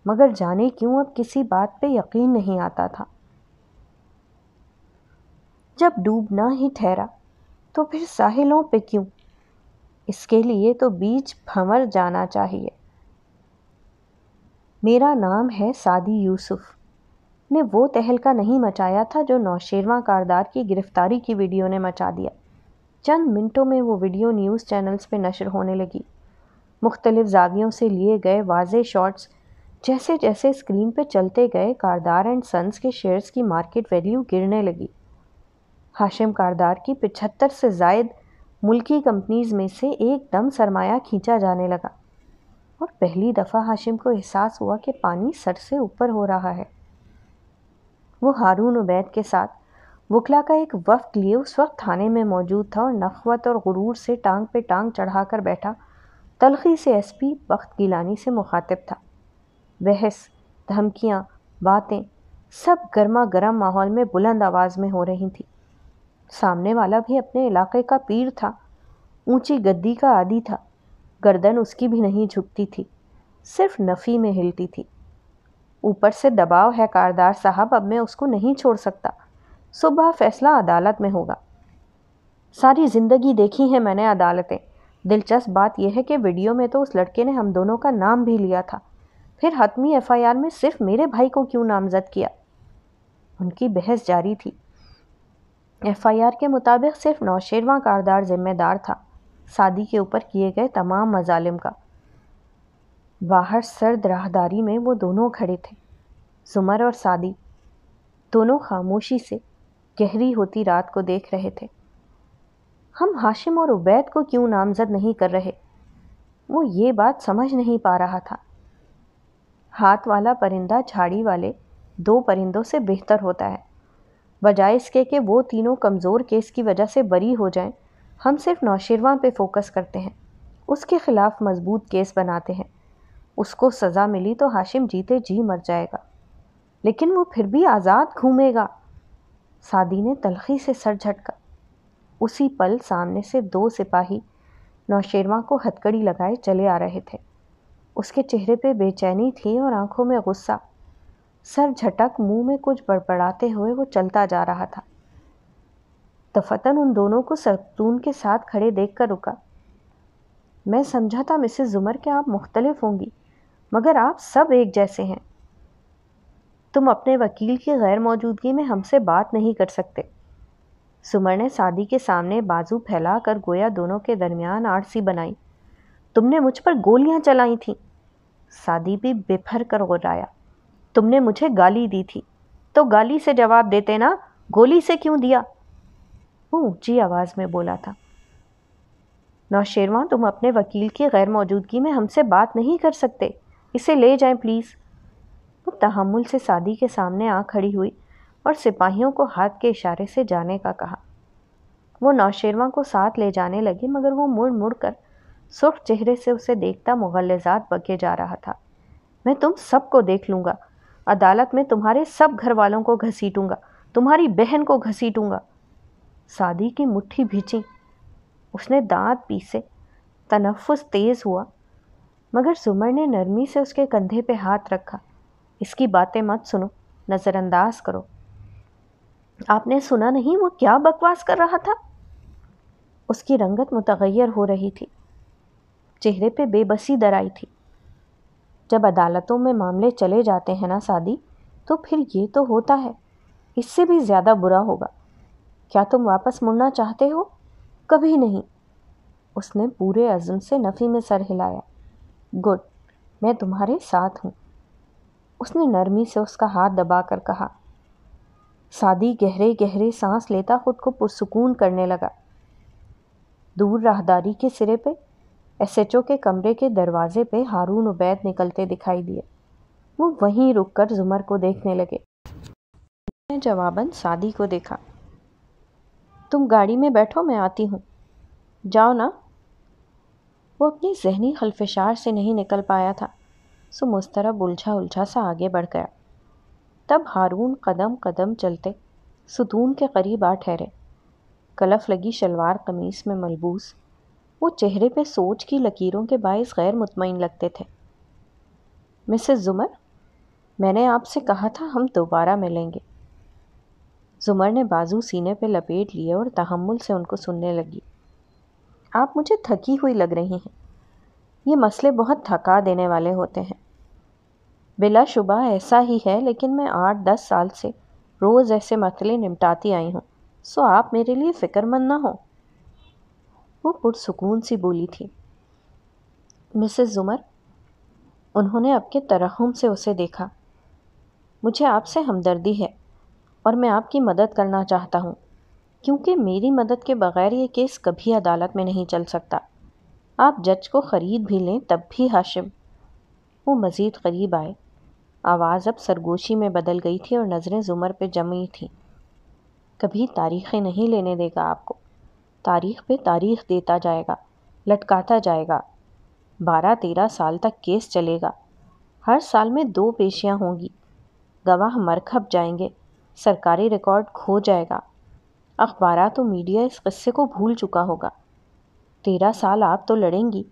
मगर जाने क्यों अब किसी बात पे यकीन नहीं आता था जब डूबना ही ठहरा तो फिर साहिलों पे क्यों इसके लिए तो बीच भंवर जाना चाहिए मेरा नाम है सादी यूसुफ़ ने वो तहलका नहीं मचाया था जो नौशेरवा कारदार की गिरफ्तारी की वीडियो ने मचा दिया चंद मिनटों में वो वीडियो न्यूज़ चैनल्स पर नशर होने लगी मुख्तलिफ़ जावियों से लिए गए वाज शॉट्स जैसे जैसे स्क्रीन पर चलते गए कारदार एंड सन्स के शेयर्स की मार्केट वैल्यू गिरने लगी हाशिम कारदार की पिछहत्तर से जायद मुल्की कंपनीज़ में से एकदम सरमाया खींचा जाने लगा और पहली दफ़ा हाशिम को एहसास हुआ कि पानी सर से ऊपर हो रहा है वो हारून उबैद के साथ वकला का एक वक्त लिए उस वक्त थाने में मौजूद था और नफ़वत और गुरूर से टांग पे टांग चढ़ाकर बैठा तलखी से एसपी वक्त गिलानी से मुखातिब था बहस धमकियाँ बातें सब गर्मा गर्म माहौल में बुलंद आवाज़ में हो रही थी सामने वाला भी अपने इलाके का पीर था ऊंची गद्दी का आदि था गर्दन उसकी भी नहीं झुकती थी सिर्फ नफ़ी में हिलती थी ऊपर से दबाव है कारदार साहब अब मैं उसको नहीं छोड़ सकता सुबह फैसला अदालत में होगा सारी ज़िंदगी देखी है मैंने अदालतें दिलचस्प बात यह है कि वीडियो में तो उस लड़के ने हम दोनों का नाम भी लिया था फिर हतमी एफआईआर में सिर्फ मेरे भाई को क्यों नामजद किया उनकी बहस जारी थी एफआईआर के मुताबिक सिर्फ नौशेरवा कारदार जिम्मेदार था शादी के ऊपर किए गए तमाम मजालिम का बाहर सर्द राहदारी में वो दोनों खड़े थे जुमर और सादी दोनों खामोशी से गहरी होती रात को देख रहे थे हम हाशिम और उबैद को क्यों नामजद नहीं कर रहे वो ये बात समझ नहीं पा रहा था हाथ वाला परिंदा झाड़ी वाले दो परिंदों से बेहतर होता है बजाय इसके कि वो तीनों कमज़ोर केस की वजह से बरी हो जाएं, हम सिर्फ नौशेरवां पे फोकस करते हैं उसके ख़िलाफ़ मजबूत केस बनाते हैं उसको सज़ा मिली तो हाशिम जीते जी मर जाएगा लेकिन वो फिर भी आज़ाद घूमेगा सादी ने तलखी से सर झटका उसी पल सामने से दो सिपाही नौशेरवा को हथकड़ी लगाए चले आ रहे थे उसके चेहरे पे बेचैनी थी और आंखों में गुस्सा सर झटक मुंह में कुछ बड़बड़ाते हुए वो चलता जा रहा था तो फतन उन दोनों को सतून के साथ खड़े देख कर रुका मैं समझा था मिसेस जुमर के आप मुख्तलिफ होंगी मगर आप सब एक जैसे हैं तुम अपने वकील की गैर मौजूदगी में हमसे बात नहीं कर सकते सुमर ने शादी के सामने बाजू फैला कर गोया दोनों के दरमियान आरसी बनाई तुमने मुझ पर गोलियां चलाई थीं सादी भी बेफर कर गुर्राया तुमने मुझे गाली दी थी तो गाली से जवाब देते ना गोली से क्यों दिया ऊँची आवाज़ में बोला था नौशेरवा तुम अपने वकील की गैर मौजूदगी में हमसे बात नहीं कर सकते इसे ले जाएं प्लीज़ वो तहमुल से सादी के सामने आ खड़ी हुई और सिपाहियों को हाथ के इशारे से जाने का कहा वो नौशेरवा को साथ ले जाने लगी मगर वो मुड़ मुड़ कर सुर्ख चेहरे से उसे देखता मुगलजात बगे जा रहा था मैं तुम सबको देख लूँगा अदालत में तुम्हारे सब घर वालों को घसीटूंगा तुम्हारी बहन को घसीटूंगा सादी की मुट्ठी भीची उसने दांत पीसे तनफ़ुस तेज़ हुआ मगर जुमर ने नरमी से उसके कंधे पे हाथ रखा इसकी बातें मत सुनो नज़रअंदाज करो आपने सुना नहीं वो क्या बकवास कर रहा था उसकी रंगत मुतगैर हो रही थी चेहरे पे बेबसी दराई थी जब अदालतों में मामले चले जाते हैं ना सादी तो फिर ये तो होता है इससे भी ज़्यादा बुरा होगा क्या तुम वापस मुड़ना चाहते हो कभी नहीं उसने पूरे अज़म से नफ़ी में सर हिलाया गुड मैं तुम्हारे साथ हूँ उसने नरमी से उसका हाथ दबाकर कहा सादी गहरे गहरे सांस लेता खुद को पुरसकून करने लगा दूर राहदारी के सिरे पे एसएचओ के कमरे के दरवाजे पे हारून उबैद निकलते दिखाई दिए वो वहीं रुककर जुमर को देखने लगे जवाबन सादी को देखा तुम गाड़ी में बैठो मैं आती हूँ जाओ ना वो अपनी जहनी हल्फिशार से नहीं निकल पाया था सो मुस्तरा उलझा उलझा सा आगे बढ़ गया तब हारून कदम कदम चलते सुतून के करीब आ ठहरे कलफ लगी शलवार कमीज में मलबूस वो चेहरे पे सोच की लकीरों के बायस गैर मुतमिन लगते थे मिसेस जुमर मैंने आपसे कहा था हम दोबारा मिलेंगे जुमर ने बाजू सीने पर लपेट लिए और तहमुल से उनको सुनने लगी आप मुझे थकी हुई लग रही हैं ये मसले बहुत थका देने वाले होते हैं बिला शुबा ऐसा ही है लेकिन मैं आठ दस साल से रोज़ ऐसे मसले निपटाती आई हूँ सो आप मेरे लिए फ़िक्रमंद ना हो वो पुरसकून सी बोली थी मिसेस जुमर उन्होंने अब के तरहम से उसे देखा मुझे आपसे हमदर्दी है और मैं आपकी मदद करना चाहता हूँ क्योंकि मेरी मदद के बगैर ये केस कभी अदालत में नहीं चल सकता आप जज को ख़रीद भी लें तब भी हाशिम वो मज़ीद करीब आए आवाज़ अब सरगोशी में बदल गई थी और नज़रें जुमर पे जमी थी कभी तारीखें नहीं लेने देगा आपको तारीख पे तारीख देता जाएगा लटकाता जाएगा बारह तेरह साल तक केस चलेगा हर साल में दो पेशियां होंगी गवाह मरखब जाएंगे सरकारी रिकॉर्ड खो जाएगा अखबार तो मीडिया इस किस्से को भूल चुका होगा तेरह साल आप तो लड़ेंगी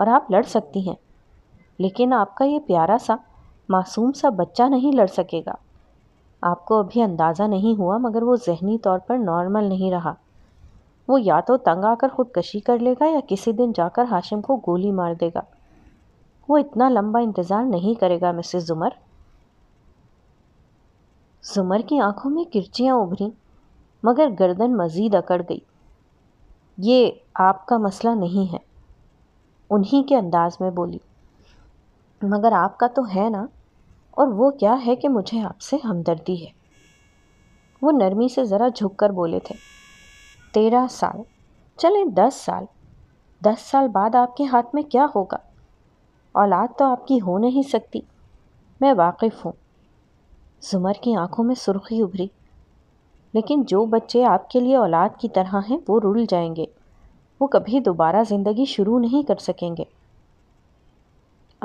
और आप लड़ सकती हैं लेकिन आपका ये प्यारा सा मासूम सा बच्चा नहीं लड़ सकेगा आपको अभी अंदाज़ा नहीं हुआ मगर वो जहनी तौर पर नॉर्मल नहीं रहा वो या तो तंग आकर खुदकशी कर लेगा या किसी दिन जाकर हाशिम को गोली मार देगा वो इतना लंबा इंतज़ार नहीं करेगा मिसेस जुमर जुमर की आंखों में किरचियाँ उभरी मगर गर्दन मज़ीद अकड़ गई ये आपका मसला नहीं है उन्हीं के अंदाज में बोली मगर आपका तो है ना और वो क्या है कि मुझे आपसे हमदर्दी है वो नरमी से ज़रा झुक कर बोले थे तेरह साल चले दस साल दस साल बाद आपके हाथ में क्या होगा औलाद तो आपकी हो नहीं सकती मैं वाकिफ़ हूँ जुमर की आंखों में सुर्खी उभरी लेकिन जो बच्चे आपके लिए औलाद की तरह हैं वो रुल जाएंगे वो कभी दोबारा ज़िंदगी शुरू नहीं कर सकेंगे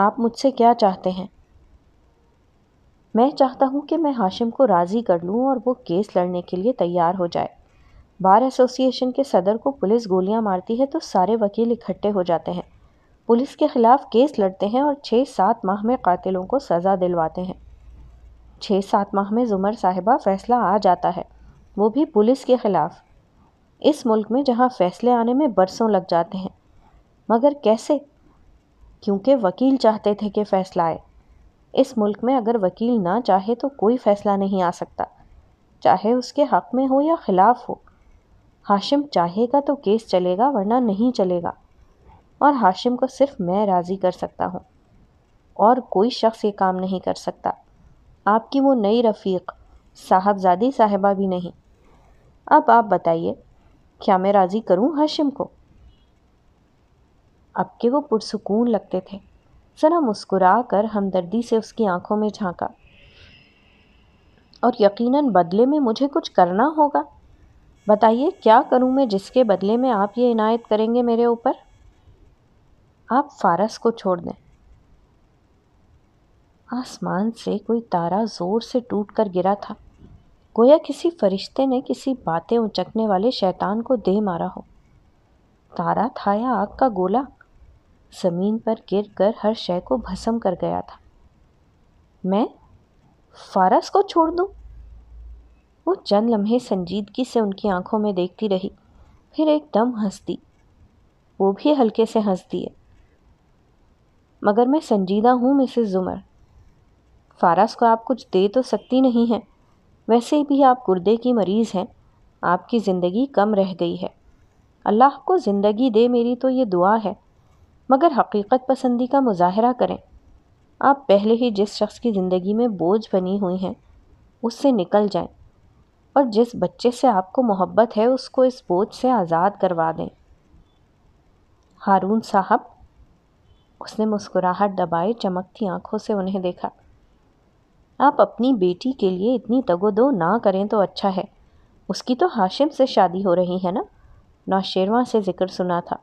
आप मुझसे क्या चाहते हैं मैं चाहता हूँ कि मैं हाशिम को राज़ी कर लूँ और वो केस लड़ने के लिए तैयार हो जाए बार एसोसिएशन के सदर को पुलिस गोलियां मारती है तो सारे वकील इकट्ठे हो जाते हैं पुलिस के ख़िलाफ़ केस लड़ते हैं और छः सात माह में कातिलों को सज़ा दिलवाते हैं छः सात माह में ज़ुमर साहिबा फैसला आ जाता है वो भी पुलिस के ख़िलाफ़ इस मुल्क में जहाँ फैसले आने में बरसों लग जाते हैं मगर कैसे क्योंकि वकील चाहते थे कि फ़ैसला आए इस मुल्क में अगर वकील ना चाहे तो कोई फ़ैसला नहीं आ सकता चाहे उसके हक़ में हो या ख़िलाफ़ हो हाशिम चाहेगा तो केस चलेगा वरना नहीं चलेगा और हाशिम को सिर्फ मैं राज़ी कर सकता हूँ और कोई शख्स ये काम नहीं कर सकता आपकी वो नई रफ़ीक साहबजादी साहिबा भी नहीं अब आप बताइए क्या मैं राज़ी करूं हाशिम को अब के वो पुरसकून लगते थे ज़रा मुस्कुरा कर हमदर्दी से उसकी आंखों में झांका और यकीनन बदले में मुझे कुछ करना होगा बताइए क्या करूं मैं जिसके बदले में आप ये इनायत करेंगे मेरे ऊपर आप फारस को छोड़ दें आसमान से कोई तारा जोर से टूट कर गिरा था गोया किसी फरिश्ते ने किसी बातें उचकने वाले शैतान को दे मारा हो तारा था या आग का गोला ज़मीन पर गिर कर हर शय को भस्म कर गया था मैं फारस को छोड़ दूँ वो चंद लम्हे संजीदगी से उनकी आंखों में देखती रही फिर एकदम हंस दी वो भी हल्के से हंस दिए मगर मैं संजीदा हूँ मिसेस जुमर फारस को आप कुछ दे तो सकती नहीं हैं वैसे भी आप गुर्दे की मरीज़ हैं आपकी ज़िंदगी कम रह गई है अल्लाह को ज़िंदगी दे मेरी तो ये दुआ है मगर हकीकत पसंदी का मुजाहरा करें आप पहले ही जिस शख्स की ज़िंदगी में बोझ बनी हुई हैं उससे निकल जाएं और जिस बच्चे से आपको मोहब्बत है उसको इस बोझ से आज़ाद करवा दें हारून साहब उसने मुस्कुराहट दबाए चमकती आंखों से उन्हें देखा आप अपनी बेटी के लिए इतनी तगोदो ना करें तो अच्छा है उसकी तो हाशिम से शादी हो रही है ना नौशेरवा से जिक्र सुना था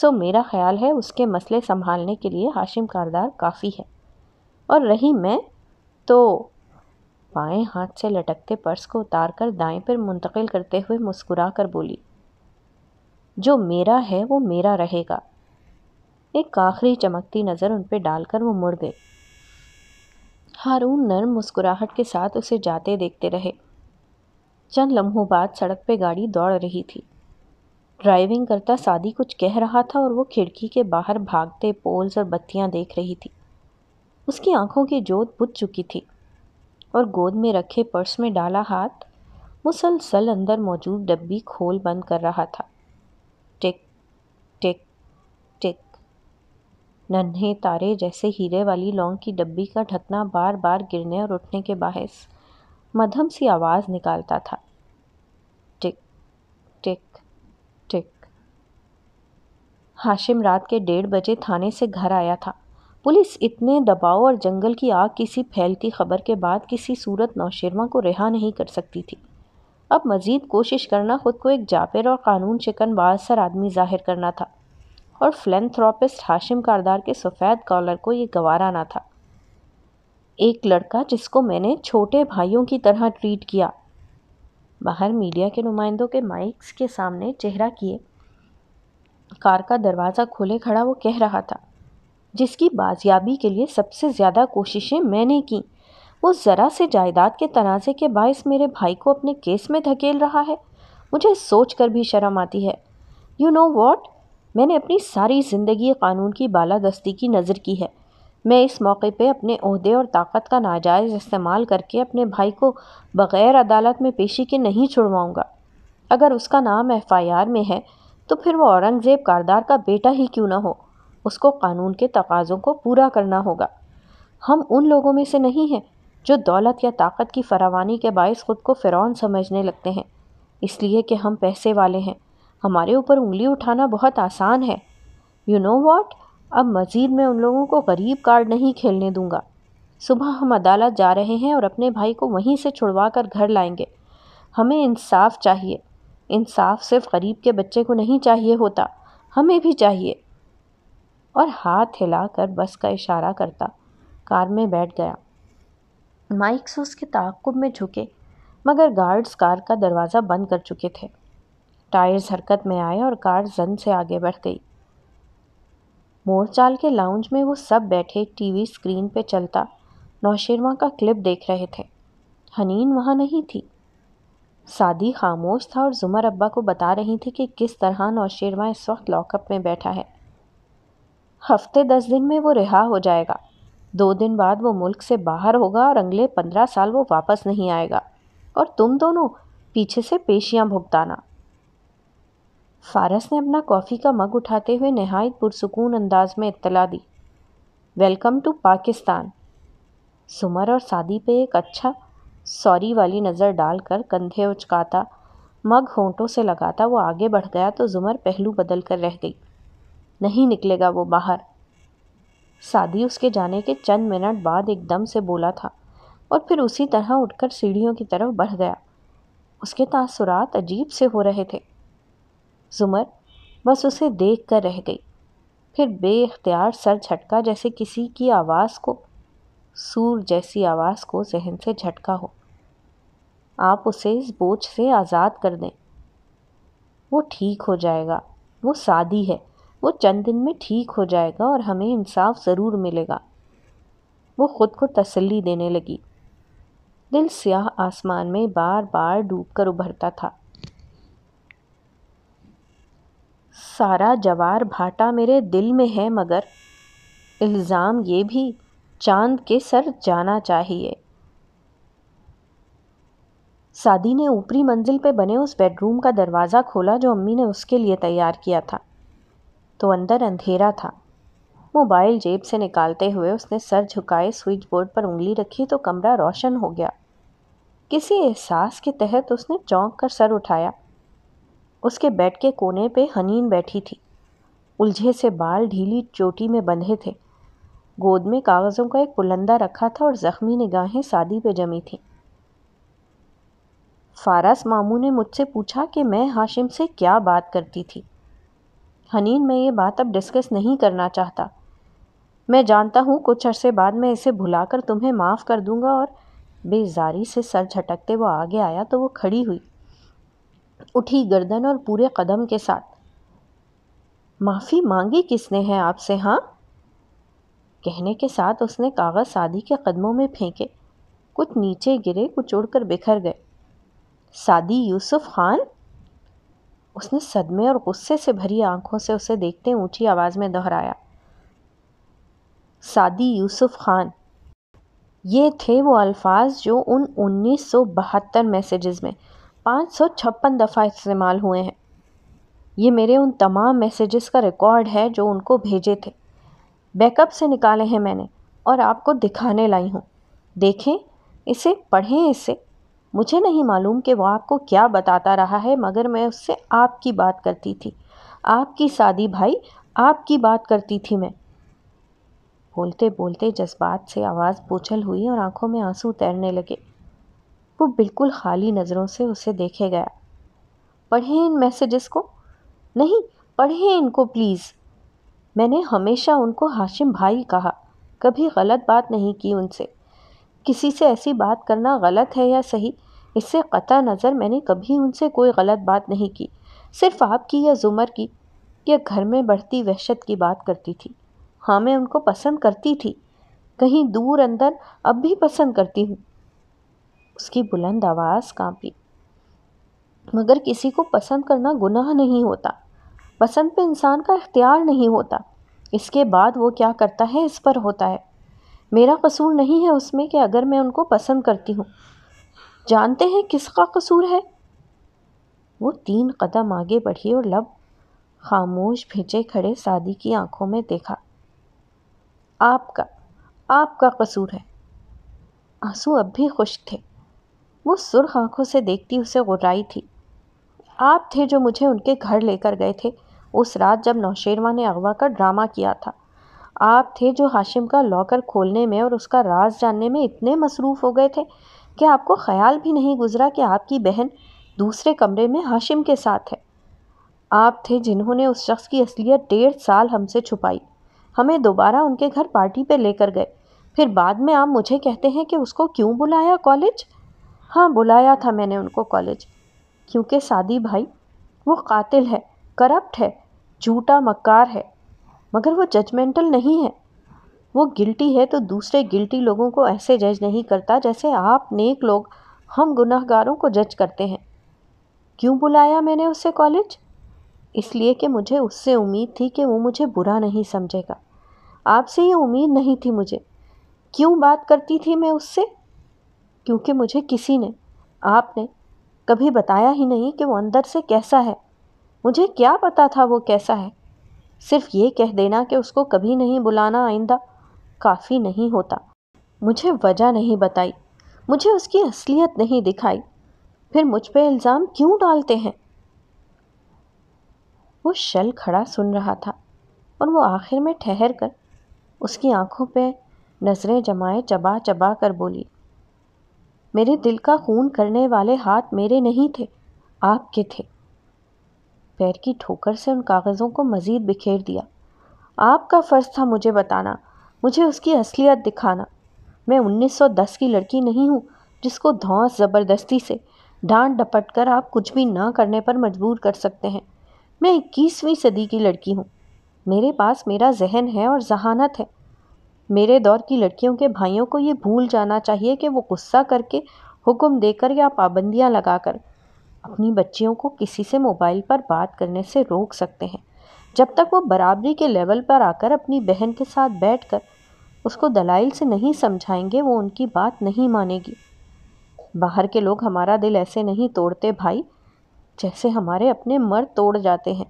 सो मेरा ख्याल है उसके मसले संभालने के लिए हाशिम कारदार काफ़ी है और रही मैं तो बाएँ हाथ से लटकते पर्स को उतार कर दाएँ पर मुंतकिल करते हुए मुस्कुरा कर बोली जो मेरा है वो मेरा रहेगा एक आखिरी चमकती नज़र उन पर डालकर वो मुड़ गई हारून नर्म मुस्कुराहट के साथ उसे जाते देखते रहे चंद लम्हों बाद सड़क पे गाड़ी दौड़ रही थी ड्राइविंग करता सादी कुछ कह रहा था और वो खिड़की के बाहर भागते पोल्स और बत्तियां देख रही थी उसकी आंखों की जोत बुझ चुकी थी और गोद में रखे पर्स में डाला हाथ मुसलसल अंदर मौजूद डब्बी खोल बंद कर रहा था नन्हे तारे जैसे हीरे वाली लौंग की डब्बी का ढकना बार बार गिरने और उठने के बाहस मध्यम सी आवाज़ निकालता था टिक टिक टिक हाशिम रात के डेढ़ बजे थाने से घर आया था पुलिस इतने दबाव और जंगल की आग किसी फैलती खबर के बाद किसी सूरत नौशेरवा को रिहा नहीं कर सकती थी अब मज़ीद कोशिश करना खुद को एक जाफिर और कानून शिकन बासर आदमी जाहिर करना था और फिलेंथ्रोपिस्ट हाशिम कारदार के सफ़ेद कॉलर को ये गवारा ना था एक लड़का जिसको मैंने छोटे भाइयों की तरह ट्रीट किया बाहर मीडिया के नुमाइंदों के माइक्स के सामने चेहरा किए कार का दरवाज़ा खोले खड़ा वो कह रहा था जिसकी बाजियाबी के लिए सबसे ज़्यादा कोशिशें मैंने की वो ज़रा से जायदाद के तनाज़े के बायस मेरे भाई को अपने केस में धकेल रहा है मुझे सोच कर भी शर्म आती है यू नो वॉट मैंने अपनी सारी ज़िंदगी क़ानून की बालादस्ती की नज़र की है मैं इस मौक़े पे अपने अहदे और ताक़त का नाजायज़ इस्तेमाल करके अपने भाई को बग़ैर अदालत में पेशी के नहीं छुड़वाऊँगा अगर उसका नाम एफ़ आई आर में है तो फिर वो औरंगज़ेब कारदार का बेटा ही क्यों ना हो उसको क़ानून के तकाज़ों को पूरा करना होगा हम उन लोगों में से नहीं हैं जो दौलत या ताकत की फरावानी के बायस ख़ुद को फ़िरौन समझने लगते हैं इसलिए कि हम पैसे वाले हैं हमारे ऊपर उंगली उठाना बहुत आसान है यू नो वॉट अब मज़ीद मैं उन लोगों को गरीब कार्ड नहीं खेलने दूंगा सुबह हम अदालत जा रहे हैं और अपने भाई को वहीं से छुड़वा कर घर लाएंगे हमें इंसाफ चाहिए इंसाफ सिर्फ गरीब के बच्चे को नहीं चाहिए होता हमें भी चाहिए और हाथ हिलाकर बस का इशारा करता कार में बैठ गया माइक्स उसके ताकुब में झुके मगर गार्ड्स कार का दरवाज़ा बंद कर चुके थे टायर्स हरकत में आए और कार जन से आगे बढ़ गई मोरचाल के लाउंज में वो सब बैठे टीवी स्क्रीन पे चलता नौशेरवा का क्लिप देख रहे थे हनीन वहाँ नहीं थी सादी खामोश था और जुमर अब्बा को बता रही थी कि किस तरह नौशेरवा इस वक्त लॉकअप में बैठा है हफ्ते दस दिन में वो रिहा हो जाएगा दो दिन बाद वो मुल्क से बाहर होगा और अगले पंद्रह साल वो वापस नहीं आएगा और तुम दोनों पीछे से पेशियाँ भुगताना फारस ने अपना कॉफ़ी का मग उठाते हुए नहायत पुरसकून अंदाज में इत्तला दी वेलकम टू पाकिस्तान सुमर और सादी पे एक अच्छा सॉरी वाली नज़र डालकर कंधे उचकाता मग होंटों से लगाता वो आगे बढ़ गया तो जुमर पहलू बदल कर रह गई नहीं निकलेगा वो बाहर सादी उसके जाने के चंद मिनट बाद एकदम से बोला था और फिर उसी तरह उठकर सीढ़ियों की तरफ बढ़ गया उसके तासुरात अजीब से हो रहे थे जुमर बस उसे देख कर रह गई फिर बेख्तियार सर झटका जैसे किसी की आवाज़ को सूर जैसी आवाज़ को जहन से झटका हो आप उसे इस बोझ से आज़ाद कर दें वो ठीक हो जाएगा वो शादी है वो चंद दिन में ठीक हो जाएगा और हमें इंसाफ ज़रूर मिलेगा वो ख़ुद को तसल्ली देने लगी दिल स्याह आसमान में बार बार डूब कर उभरता था सारा जवार भाटा मेरे दिल में है मगर इल्ज़ाम ये भी चांद के सर जाना चाहिए सादी ने ऊपरी मंजिल पे बने उस बेडरूम का दरवाज़ा खोला जो अम्मी ने उसके लिए तैयार किया था तो अंदर अंधेरा था मोबाइल जेब से निकालते हुए उसने सर झुकाए स्विच बोर्ड पर उंगली रखी तो कमरा रोशन हो गया किसी एहसास के तहत उसने चौंक कर सर उठाया उसके बेड के कोने पे हनीन बैठी थी उलझे से बाल ढीली चोटी में बंधे थे गोद में कागज़ों का एक पुलंदा रखा था और ज़ख्मी निगाहें सादी पे जमी थीं फारस मामू ने मुझसे पूछा कि मैं हाशिम से क्या बात करती थी हनीन मैं ये बात अब डिस्कस नहीं करना चाहता मैं जानता हूँ कुछ अरसे बाद मैं इसे भुलाकर तुम्हें माफ़ कर दूंगा और बेजारी से सर झटकते वो आगे आया तो वो खड़ी हुई उठी गर्दन और पूरे कदम के साथ माफ़ी मांगी किसने है आपसे हाँ कहने के साथ उसने कागज़ सादी के कदमों में फेंके कुछ नीचे गिरे कुछ उड़कर बिखर गए सादी यूसुफ खान उसने सदमे और गुस्से से भरी आंखों से उसे देखते ऊंची आवाज़ में दोहराया सादी यूसुफ खान ये थे वो अल्फाज जो उन 1972 मैसेजेस में पाँच सौ छप्पन दफ़ा इस्तेमाल हुए हैं ये मेरे उन तमाम मैसेजेस का रिकॉर्ड है जो उनको भेजे थे बैकअप से निकाले हैं मैंने और आपको दिखाने लाई हूँ देखें इसे पढ़ें इसे मुझे नहीं मालूम कि वो आपको क्या बताता रहा है मगर मैं उससे आपकी बात करती थी आपकी शादी भाई आपकी बात करती थी मैं बोलते बोलते जज्बात से आवाज़ पूछल हुई और आंखों में आंसू तैरने लगे वो बिल्कुल खाली नज़रों से उसे देखे गया पढ़ें इन मैसेजेस को नहीं पढ़ें इनको प्लीज़ मैंने हमेशा उनको हाशिम भाई कहा कभी गलत बात नहीं की उनसे किसी से ऐसी बात करना गलत है या सही इससे कतः नज़र मैंने कभी उनसे कोई गलत बात नहीं की सिर्फ आपकी या जुमर की या घर में बढ़ती वहशत की बात करती थी हाँ मैं उनको पसंद करती थी कहीं दूर अंदर अब भी पसंद करती हूँ उसकी बुलंद आवाज़ कांपी मगर किसी को पसंद करना गुनाह नहीं होता पसंद पे इंसान का इख्तियार नहीं होता इसके बाद वो क्या करता है इस पर होता है मेरा कसूर नहीं है उसमें कि अगर मैं उनको पसंद करती हूँ जानते हैं किसका कसूर है वो तीन कदम आगे बढ़ी और लब खामोश भिंचे खड़े सादी की आंखों में देखा आपका आपका कसूर है आंसू अब भी खुश थे वो सुर्ख आंखों से देखती उसे गुर्राई थी आप थे जो मुझे उनके घर लेकर गए थे उस रात जब नौशेरवा ने अगवा का ड्रामा किया था आप थे जो हाशिम का लॉकर खोलने में और उसका राज जानने में इतने मसरूफ़ हो गए थे कि आपको ख्याल भी नहीं गुजरा कि आपकी बहन दूसरे कमरे में हाशिम के साथ है आप थे जिन्होंने उस शख्स की असलियत डेढ़ साल हमसे छुपाई हमें दोबारा उनके घर पार्टी पर लेकर गए फिर बाद में आप मुझे कहते हैं कि उसको क्यों बुलाया कॉलेज हाँ बुलाया था मैंने उनको कॉलेज क्योंकि सादी भाई वो कातिल है करप्ट है झूठा मक्कार है मगर वो जजमेंटल नहीं है वो गिल्टी है तो दूसरे गिल्टी लोगों को ऐसे जज नहीं करता जैसे आप नेक लोग हम गुनाहगारों को जज करते हैं क्यों बुलाया मैंने उससे कॉलेज इसलिए कि मुझे उससे उम्मीद थी कि वो मुझे बुरा नहीं समझेगा आपसे ये उम्मीद नहीं थी मुझे क्यों बात करती थी मैं उससे क्योंकि मुझे किसी ने आपने कभी बताया ही नहीं कि वो अंदर से कैसा है मुझे क्या पता था वो कैसा है सिर्फ ये कह देना कि उसको कभी नहीं बुलाना आइंदा काफ़ी नहीं होता मुझे वजह नहीं बताई मुझे उसकी असलियत नहीं दिखाई फिर मुझ पे इल्ज़ाम क्यों डालते हैं वो शल खड़ा सुन रहा था और वो आखिर में ठहर कर उसकी आंखों पे नज़रें जमाए चबा चबा कर बोली मेरे दिल का खून करने वाले हाथ मेरे नहीं थे आपके थे पैर की ठोकर से उन कागज़ों को मज़ीद बिखेर दिया आपका फ़र्ज था मुझे बताना मुझे उसकी असलियत दिखाना मैं 1910 की लड़की नहीं हूँ जिसको धौस ज़बरदस्ती से डांट डपट कर आप कुछ भी ना करने पर मजबूर कर सकते हैं मैं इक्कीसवीं सदी की लड़की हूँ मेरे पास मेरा जहन है और जहानत है मेरे दौर की लड़कियों के भाइयों को ये भूल जाना चाहिए कि वो गुस्सा करके हुक्म देकर या पाबंदियाँ लगाकर अपनी बच्चियों को किसी से मोबाइल पर बात करने से रोक सकते हैं जब तक वो बराबरी के लेवल पर आकर अपनी बहन के साथ बैठकर उसको दलाइल से नहीं समझाएंगे वो उनकी बात नहीं मानेगी बाहर के लोग हमारा दिल ऐसे नहीं तोड़ते भाई जैसे हमारे अपने मर्द तोड़ जाते हैं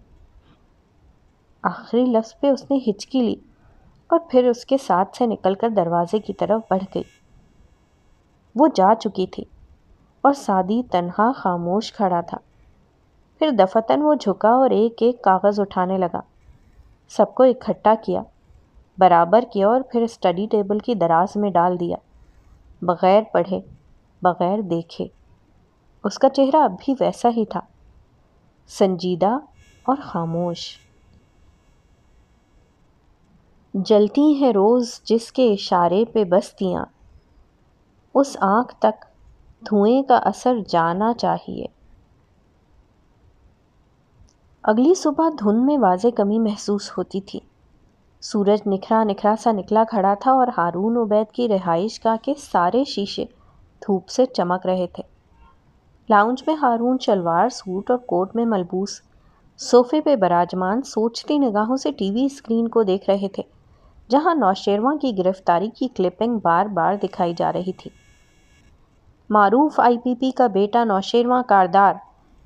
आखिरी लफ्ज़ पे उसने हिचकी ली और फिर उसके साथ से निकलकर दरवाजे की तरफ बढ़ गई वो जा चुकी थी और सादी तनहा खामोश खड़ा था फिर दफतन वो झुका और एक एक कागज़ उठाने लगा सबको इकट्ठा किया बराबर किया और फिर स्टडी टेबल की दराज में डाल दिया बग़ैर पढ़े बग़ैर देखे उसका चेहरा अब भी वैसा ही था संजीदा और ख़ामोश जलती हैं रोज़ जिसके इशारे पे बस्तियाँ उस आँख तक धुएं का असर जाना चाहिए अगली सुबह धुन में वाज कमी महसूस होती थी सूरज निखरा निखरा सा निकला खड़ा था और हारून उबैद की रिहाइश गाह के सारे शीशे धूप से चमक रहे थे लाउंज में हारून शलवार सूट और कोट में मलबूस सोफे पे बराजमान सोचती निगाहों से टीवी स्क्रीन को देख रहे थे जहां नौशेरवा की गिरफ्तारी की क्लिपिंग बार बार दिखाई जा रही थी मारूफ आईपीपी का बेटा नौशेरवा कारदार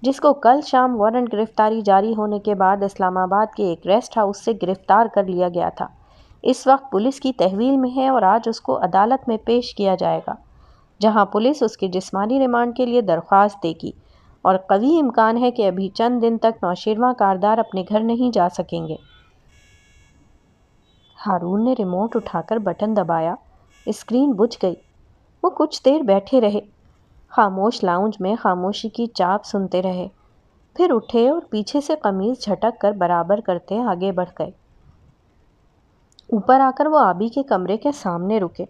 जिसको कल शाम वारंट गिरफ्तारी जारी होने के बाद इस्लामाबाद के एक रेस्ट हाउस से गिरफ्तार कर लिया गया था इस वक्त पुलिस की तहवील में है और आज उसको अदालत में पेश किया जाएगा जहां पुलिस उसके जिस्मानी रिमांड के लिए दरख्वास्त देगी और कवी इम्कान है कि अभी चंद दिन तक नौशेरवा कारदार अपने घर नहीं जा सकेंगे हारून ने रिमोट उठाकर बटन दबाया स्क्रीन बुझ गई वो कुछ देर बैठे रहे खामोश लाउंज में खामोशी की चाप सुनते रहे फिर उठे और पीछे से कमीज़ झटक कर बराबर करते आगे बढ़ गए ऊपर आकर वो आबी के कमरे के सामने रुके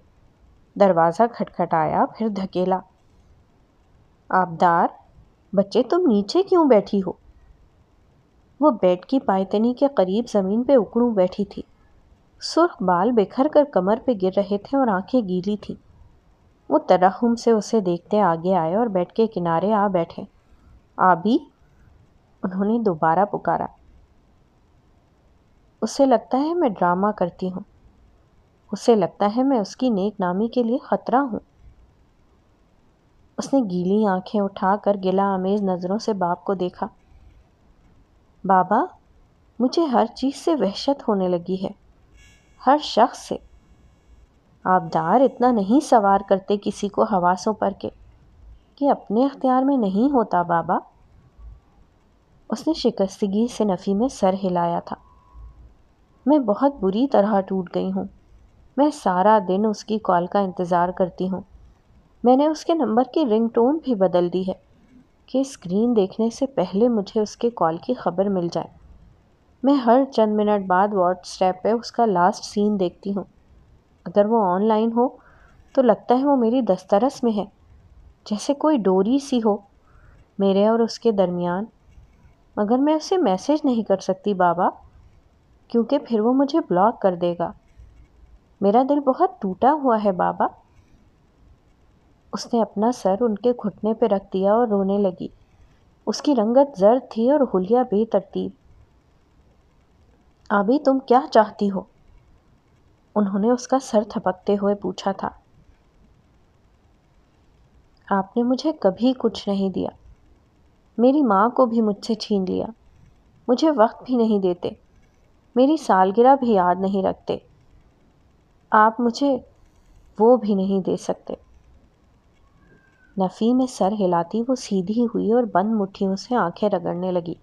दरवाज़ा खटखटाया फिर धकेला आबदार बच्चे तुम नीचे क्यों बैठी हो वो बेड की पायतनी के करीब ज़मीन पे उकड़ू बैठी थी सुर्ख बाल बिखर कर कमर पे गिर रहे थे और आंखें गीली थी वो तरहुम से उसे देखते आगे आए और बैठ के किनारे आ बैठे आबी उन्होंने दोबारा पुकारा उसे लगता है मैं ड्रामा करती हूँ उसे लगता है मैं उसकी नेक नामी के लिए ख़तरा हूँ उसने गीली आंखें उठाकर गिला आमेज नज़रों से बाप को देखा बाबा मुझे हर चीज़ से वहशत होने लगी है हर शख्स से आबदार इतना नहीं सवार करते किसी को हवासों पर के कि अपने अख्तियार में नहीं होता बाबा उसने शिकस्तगी से नफ़ी में सर हिलाया था मैं बहुत बुरी तरह टूट गई हूँ मैं सारा दिन उसकी कॉल का इंतज़ार करती हूँ मैंने उसके नंबर की रिंगटोन भी बदल दी है कि स्क्रीन देखने से पहले मुझे उसके कॉल की ख़बर मिल जाए मैं हर चंद मिनट बाद व्हाट्सएप पे उसका लास्ट सीन देखती हूँ अगर वो ऑनलाइन हो तो लगता है वो मेरी दस्तरस में है जैसे कोई डोरी सी हो मेरे और उसके दरमियान मगर मैं उसे मैसेज नहीं कर सकती बाबा क्योंकि फिर वो मुझे ब्लॉक कर देगा मेरा दिल बहुत टूटा हुआ है बाबा उसने अपना सर उनके घुटने पर रख दिया और रोने लगी उसकी रंगत जर्द थी और हुलिया बेतरतीब अभी तुम क्या चाहती हो उन्होंने उसका सर थपकते हुए पूछा था आपने मुझे कभी कुछ नहीं दिया मेरी माँ को भी मुझसे छीन लिया मुझे वक्त भी नहीं देते मेरी सालगिरह भी याद नहीं रखते आप मुझे वो भी नहीं दे सकते नफ़ी में सर हिलाती वो सीधी हुई और बंद मुट्ठियों से आंखें रगड़ने लगी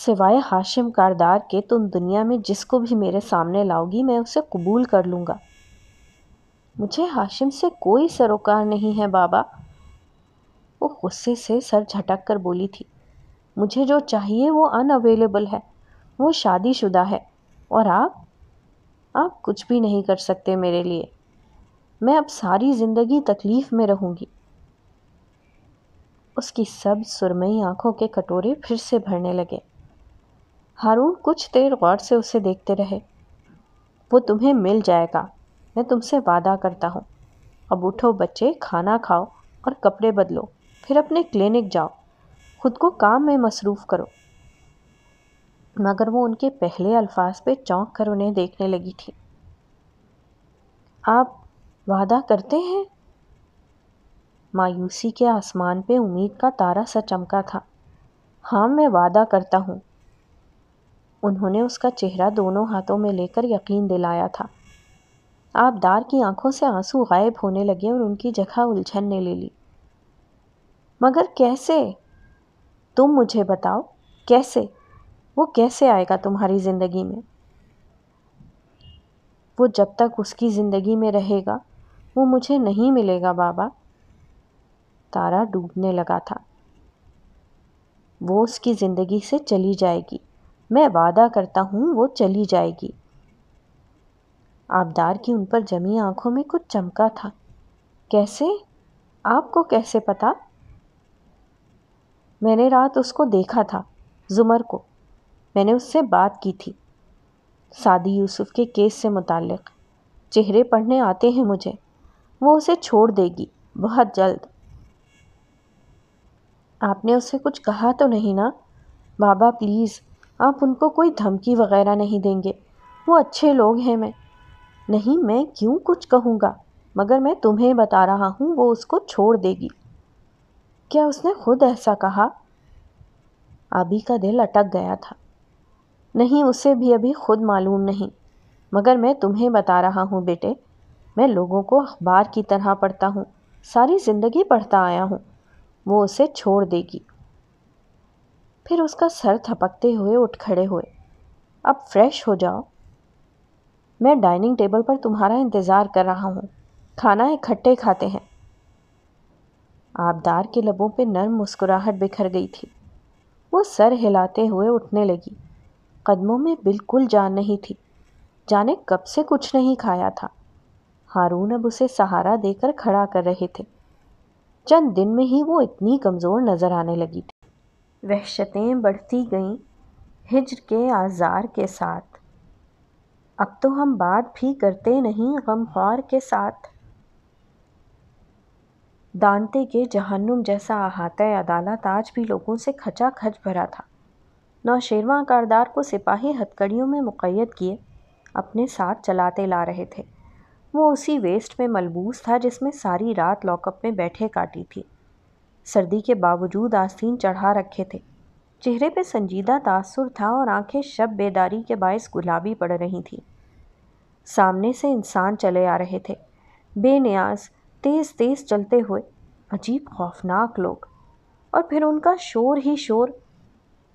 सिवाय हाशिम कारदार के तुम दुनिया में जिसको भी मेरे सामने लाओगी मैं उसे कबूल कर लूँगा मुझे हाशिम से कोई सरोकार नहीं है बाबा वो गुस्से से सर झटक कर बोली थी मुझे जो चाहिए वो अनअवेलेबल है वो शादीशुदा है और आप आप कुछ भी नहीं कर सकते मेरे लिए मैं अब सारी ज़िंदगी तकलीफ़ में रहूँगी उसकी सब सुरमई आँखों के कटोरे फिर से भरने लगे हारून कुछ देर गौर से उसे देखते रहे वो तुम्हें मिल जाएगा मैं तुमसे वादा करता हूँ अब उठो बच्चे खाना खाओ और कपड़े बदलो फिर अपने क्लिनिक जाओ खुद को काम में मसरूफ़ करो मगर वो उनके पहले अल्फाज पे चौंक कर उन्हें देखने लगी थी आप वादा करते हैं मायूसी के आसमान पे उम्मीद का तारा सा चमका था हाँ मैं वादा करता हूँ उन्होंने उसका चेहरा दोनों हाथों में लेकर यकीन दिलाया था आबदार की आंखों से आंसू गायब होने लगे और उनकी जगह उलझन ने ले ली मगर कैसे तुम मुझे बताओ कैसे वो कैसे आएगा तुम्हारी ज़िंदगी में वो जब तक उसकी ज़िंदगी में रहेगा वो मुझे नहीं मिलेगा बाबा तारा डूबने लगा था वो उसकी ज़िंदगी से चली जाएगी मैं वादा करता हूँ वो चली जाएगी आबदार की उन पर जमी आंखों में कुछ चमका था कैसे आपको कैसे पता मैंने रात उसको देखा था जुमर को मैंने उससे बात की थी सादी यूसुफ के केस से मुतालिक चेहरे पढ़ने आते हैं मुझे वो उसे छोड़ देगी बहुत जल्द आपने उसे कुछ कहा तो नहीं ना बाबा प्लीज़ आप उनको कोई धमकी वगैरह नहीं देंगे वो अच्छे लोग हैं मैं नहीं मैं क्यों कुछ कहूँगा मगर मैं तुम्हें बता रहा हूँ वो उसको छोड़ देगी क्या उसने खुद ऐसा कहा आबी का दिल अटक गया था नहीं उसे भी अभी खुद मालूम नहीं मगर मैं तुम्हें बता रहा हूँ बेटे मैं लोगों को अखबार की तरह पढ़ता हूँ सारी ज़िंदगी पढ़ता आया हूँ वो उसे छोड़ देगी फिर उसका सर थपकते हुए उठ खड़े हुए अब फ्रेश हो जाओ मैं डाइनिंग टेबल पर तुम्हारा इंतज़ार कर रहा हूँ खाना इकट्ठे खाते हैं आबदार के लबों पे नरम मुस्कुराहट बिखर गई थी वो सर हिलाते हुए उठने लगी कदमों में बिल्कुल जान नहीं थी जाने कब से कुछ नहीं खाया था हारून अब उसे सहारा देकर खड़ा कर रहे थे चंद दिन में ही वो इतनी कमज़ोर नज़र आने लगी थी वहशतें बढ़ती गईं हिजर के आज़ार के साथ अब तो हम बात भी करते नहीं गमख्वार के साथ दानते के जहन्नुम जैसा अहात अदालत आज भी लोगों से खचा खच भरा था नौशेरवा कारदार को सिपाही हथकड़ियों में मुक़ैद किए अपने साथ चलाते ला रहे थे वो उसी वेस्ट में मलबूस था जिसमें सारी रात लॉकअप में बैठे काटी थी सर्दी के बावजूद आस्तीन चढ़ा रखे थे चेहरे पे संजीदा तासुर था और आंखें शब बेदारी के बायस गुलाबी पड़ रही थीं सामने से इंसान चले आ रहे थे बेनियाज तेज़ तेज़ चलते हुए अजीब खौफनाक लोग और फिर उनका शोर ही शोर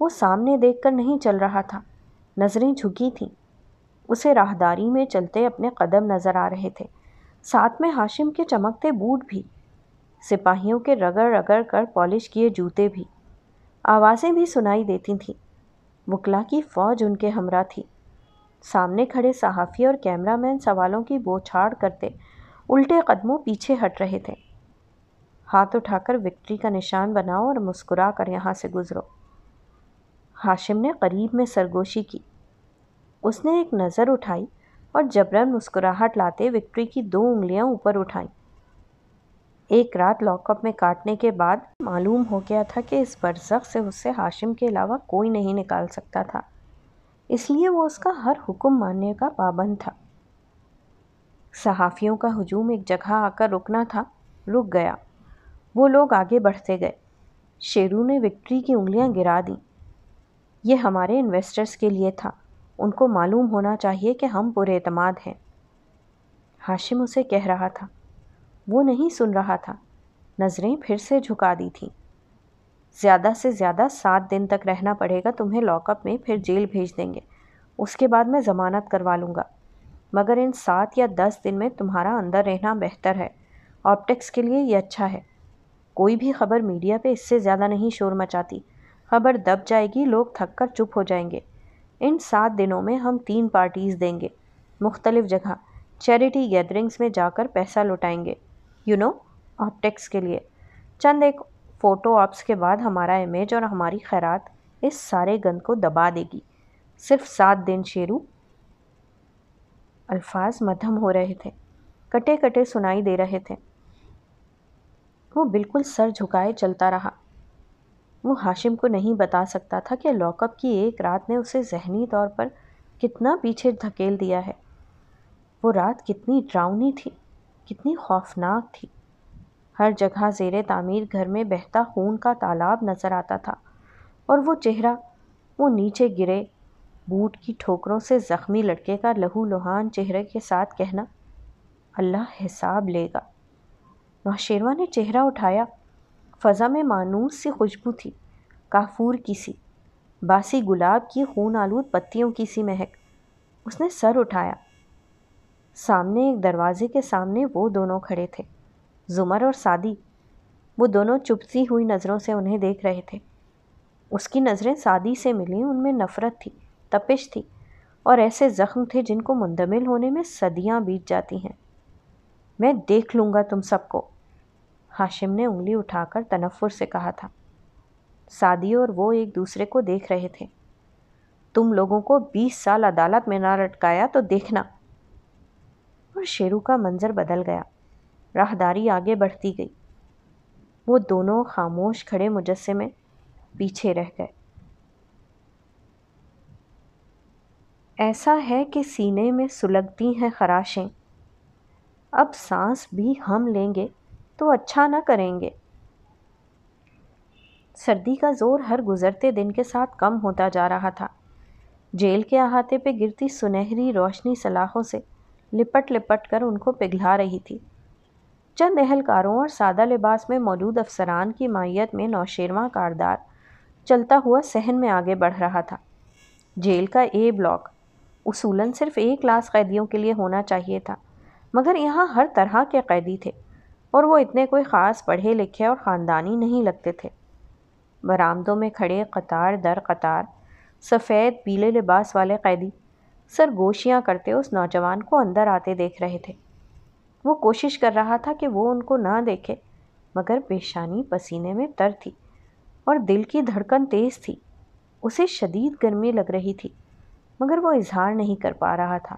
वो सामने देखकर नहीं चल रहा था नज़रें झुकी थीं उसे राहदारी में चलते अपने कदम नज़र आ रहे थे साथ में हाशिम के चमकते बूट भी सिपाहियों के रगड़ रगड़ कर पॉलिश किए जूते भी आवाज़ें भी सुनाई देती थीं मुकला की फ़ौज उनके हमरा थी सामने खड़े सहाफ़ी और कैमरामैन सवालों की बोछाड़ करते उल्टे कदमों पीछे हट रहे थे हाथ उठाकर विक्ट्री का निशान बनाओ और मुस्कुरा कर यहाँ से गुज़रो हाशिम ने करीब में सरगोशी की उसने एक नज़र उठाई और जबरन मुस्कुराहट लाते विक्ट्री की दो उंगलियां ऊपर उठाईं एक रात लॉकअप में काटने के बाद मालूम हो गया था कि इस बरसक से उसे हाशिम के अलावा कोई नहीं निकाल सकता था इसलिए वो उसका हर हुक्म मानने का पाबंद था सहाफ़ियों का हजूम एक जगह आकर रुकना था रुक गया वो लोग आगे बढ़ते गए शेरू ने विक्ट्री की उंगलियां गिरा दी ये हमारे इन्वेस्टर्स के लिए था उनको मालूम होना चाहिए कि हम पूरे हैं हाशिम उसे कह रहा था वो नहीं सुन रहा था नज़रें फिर से झुका दी थीं ज़्यादा से ज़्यादा सात दिन तक रहना पड़ेगा तुम्हें लॉकअप में फिर जेल भेज देंगे उसके बाद मैं ज़मानत करवा लूँगा मगर इन सात या दस दिन में तुम्हारा अंदर रहना बेहतर है ऑप्टिक्स के लिए ये अच्छा है कोई भी खबर मीडिया पे इससे ज़्यादा नहीं शोर मचाती खबर दब जाएगी लोग थक कर चुप हो जाएंगे इन सात दिनों में हम तीन पार्टीज़ देंगे मुख्तलिफ़ जगह चैरिटी गैदरिंग्स में जाकर पैसा लुटाएंगे यू नो ऑप्टिक्स के लिए चंद एक फ़ोटो ऑप्स के बाद हमारा इमेज और हमारी खैरात इस सारे गंद को दबा देगी सिर्फ सात दिन शेरू अल्फाज मध्यम हो रहे थे कटे कटे सुनाई दे रहे थे वो बिल्कुल सर झुकाए चलता रहा वो हाशिम को नहीं बता सकता था कि लॉकअप की एक रात ने उसे जहनी तौर पर कितना पीछे धकेल दिया है वो रात कितनी ड्राउनी थी कितनी खौफनाक थी हर जगह जेर तामीर घर में बहता खून का तालाब नज़र आता था और वो चेहरा वो नीचे गिरे बूट की ठोकरों से ज़ख्मी लड़के का लहू लुहान चेहरे के साथ कहना अल्लाह हिसाब लेगा नौशेरवा ने चेहरा उठाया फ़ज़ा में मानूस सी खुशबू थी काफूर की सी बासी गुलाब की खून आलूद पत्तियों की सी महक उसने सर उठाया सामने एक दरवाजे के सामने वो दोनों खड़े थे जुमर और सादी वो दोनों चुपसी हुई नज़रों से उन्हें देख रहे थे उसकी नज़रें सादी से मिली उनमें नफ़रत थी तपिश थी और ऐसे ज़ख्म थे जिनको मुंदमिल होने में सदियां बीत जाती हैं मैं देख लूँगा तुम सबको हाशिम ने उंगली उठाकर तनफ़ुर से कहा था सादी और वो एक दूसरे को देख रहे थे तुम लोगों को बीस साल अदालत में ना लटकाया तो देखना और शेरू का मंजर बदल गया राहदारी आगे बढ़ती गई वो दोनों खामोश खड़े मुजस्से में पीछे रह गए ऐसा है कि सीने में सुलगती हैं खराशें अब सांस भी हम लेंगे तो अच्छा ना करेंगे सर्दी का जोर हर गुज़रते दिन के साथ कम होता जा रहा था जेल के अहाते पे गिरती सुनहरी रोशनी सलाखों से लिपट लिपट कर उनको पिघला रही थी चंद अहलकारों और सादा लिबास में मौजूद अफसरान की माइत में नौशेरवा कारदार चलता हुआ सहन में आगे बढ़ रहा था जेल का ए ब्लॉक उसूलन सिर्फ एक क्लास कैदियों के लिए होना चाहिए था मगर यहाँ हर तरह के कैदी थे और वो इतने कोई ख़ास पढ़े लिखे और ख़ानदानी नहीं लगते थे बरामदों में खड़े कतार दर कतार सफ़ेद पीले लिबास वाले कैदी सरगोशियाँ करते उस नौजवान को अंदर आते देख रहे थे वो कोशिश कर रहा था कि वो उनको ना देखे मगर पेशानी पसीने में तर थी और दिल की धड़कन तेज़ थी उसे शदीद गर्मी लग रही थी मगर वो इजहार नहीं कर पा रहा था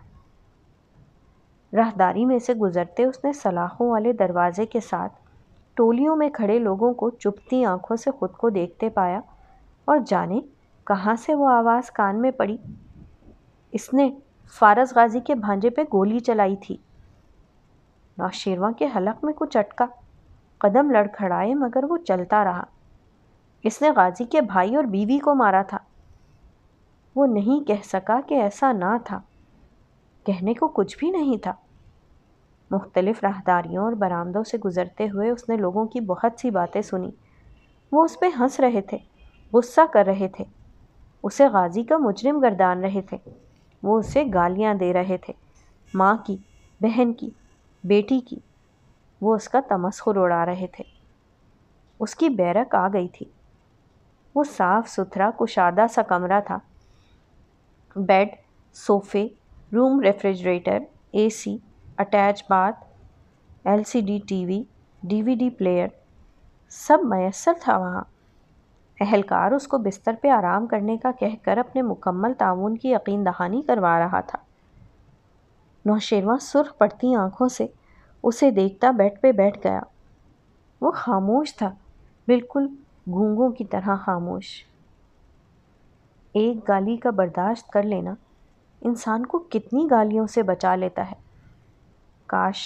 राहदारी में से गुज़रते उसने सलाखों वाले दरवाजे के साथ टोलियों में खड़े लोगों को चुपती आंखों से खुद को देखते पाया और जाने कहाँ से वो आवाज़ कान में पड़ी इसने फारस गाजी के भांजे पे गोली चलाई थी नौशेरवा के हलक में कुछ अटका कदम लड़खड़ाए मगर वो चलता रहा इसने गाजी के भाई और बीवी को मारा था वो नहीं कह सका कि ऐसा ना था कहने को कुछ भी नहीं था मुख्तलिफ राहदारियों और बरामदों से गुज़रते हुए उसने लोगों की बहुत सी बातें सुनी वो उस पर हंस रहे थे गुस्सा कर रहे थे उसे गाजी का मुजरिम गर्दान रहे थे वो उसे गालियाँ दे रहे थे माँ की बहन की बेटी की वो उसका तमस्कुर उड़ा रहे थे उसकी बैरक आ गई थी वो साफ़ सुथरा कुशादा सा कमरा था बेड सोफ़े room refrigerator AC attach bath LCD TV DVD player सब मैसर था वहाँ अहलकार उसको बिस्तर पे आराम करने का कहकर अपने मुकम्मल ताउन की यकीन दहानी करवा रहा था नौशेरवा सुर्ख पड़ती आँखों से उसे देखता बेड पे बैठ गया वो खामोश था बिल्कुल घूंगों की तरह खामोश एक गाली का बर्दाश्त कर लेना इंसान को कितनी गालियों से बचा लेता है काश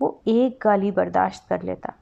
वो एक गाली बर्दाश्त कर लेता